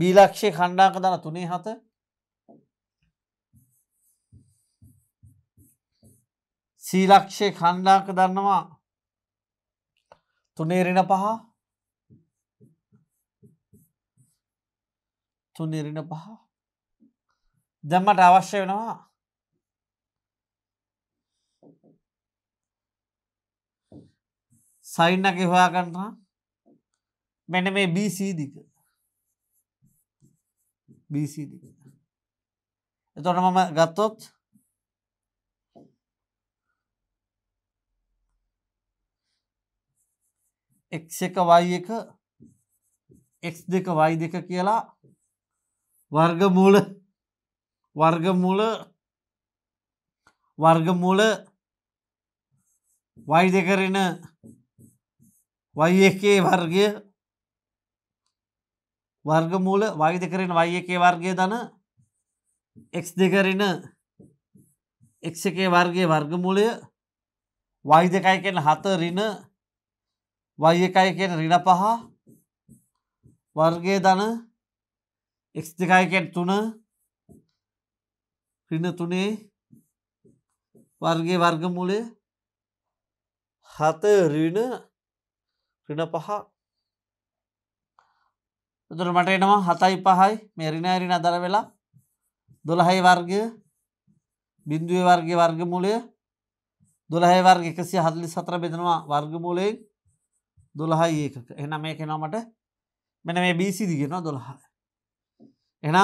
බීලක්ෂය කණ්ඩාක දන තුනේ හත සීලක්ෂය කණ්ඩාක දන්නවා තුනේරෙන පහ තුනේරෙන පහ දැම්මට අවශ්‍ය වෙනවා සයින්න කිවා කන්නා මෙන මේ BC දික BC දික එතොට මම ගත්තොත් එක් එක වයි එක එක් දෙක වයි දෙක කියලා වර්ගමූල වර්ගමූල වර්ගමූල වයි දෙකරෙන වයි එකේ වර්ගය වර්ගමූල වයි දෙකරෙන වයි එකේ වර්ගය දන එක් දෙකරෙන එක් එකේ වර්ගේ වර්ගමූලය වයි දෙකයි කියෙන හත රින වයි එකයි කියෙන රින පහ වර්ගය දන එක් දෙකයිකෙන් තුන රින තුනේ වර්ගේ වර්ගමූලය හත රින රින පහ තුර මට එනවා හතයි පහයි මෙරිනෑරින අදර වෙලා දොළහයි වර්ගය බිින්දුව වර්ගේ වර්ගමූලය දොළහයි වර්ග එකසි හදලි සතර බෙදෙනවා වර්ගමූලයෙන් දොළහයි ඒකක එන මේ කෙනමට මෙන මේ බීසි දිගෙනවා දොළහයි එනම්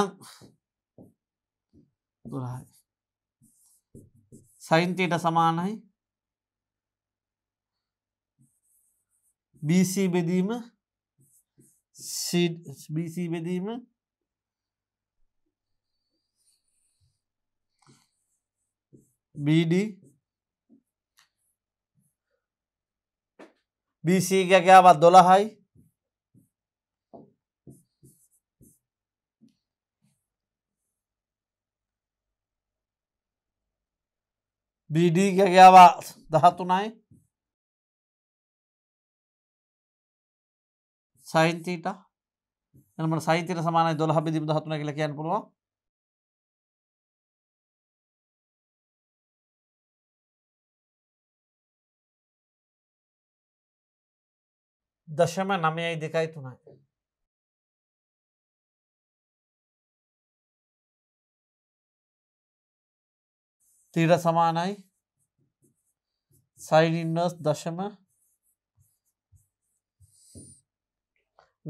දොළහයි සයින්තයට සමානයි BC බෙදීම BC බෙදීම BD BC ගැකයාවත් දොළහයි BD ගැකයාවා දහතුනයි සයින්තීට එනට
සයිතර සමාන දොල හබිදිම හතුන කියල කියන්න පුළුව දශම නමයයි දෙකයි තුනයි
තීර සමානයි සයිනින්නස් දශම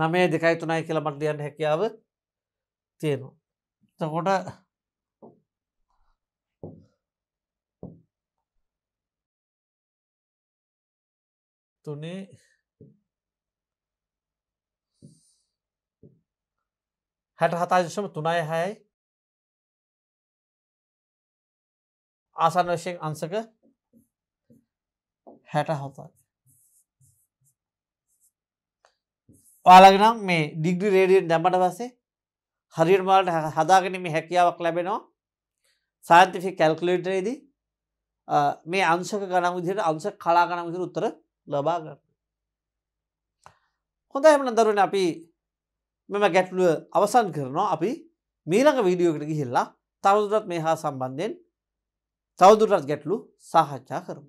නමේ දෙකයි තුනයි කියලා මට ලියන්න හැකියාව තියෙනවා. තකොට
තුනේ හැට හතාශම තුනයි හැයි
ආසන් වශයෙන් අන්සක හැට හතයි ඔයාලගෙනම් මේ ඩිග්‍රි රේඩියෙන් දැමට පස්සේ හරියට මාලට හදාගෙනීම හැකියාවක් ලැබෙනවා සාන්තිෆි කැල්කලේටරේදී මේ අංශක ගනම් විදිහට අංශ කලා ගනම් විදිහට උත්තර ලබා ගන්න. හොඳයි එමනම් දරුවනේ අපි මෙම ගැටලුව අවසන් කරනවා. අපි මීළඟ වීඩියෝ එකට ගිහිල්ලා තවදුරටත් මේ හා සම්බන්ධයෙන් තවදුරටත් ගැටලු සාකච්ඡා කරමු.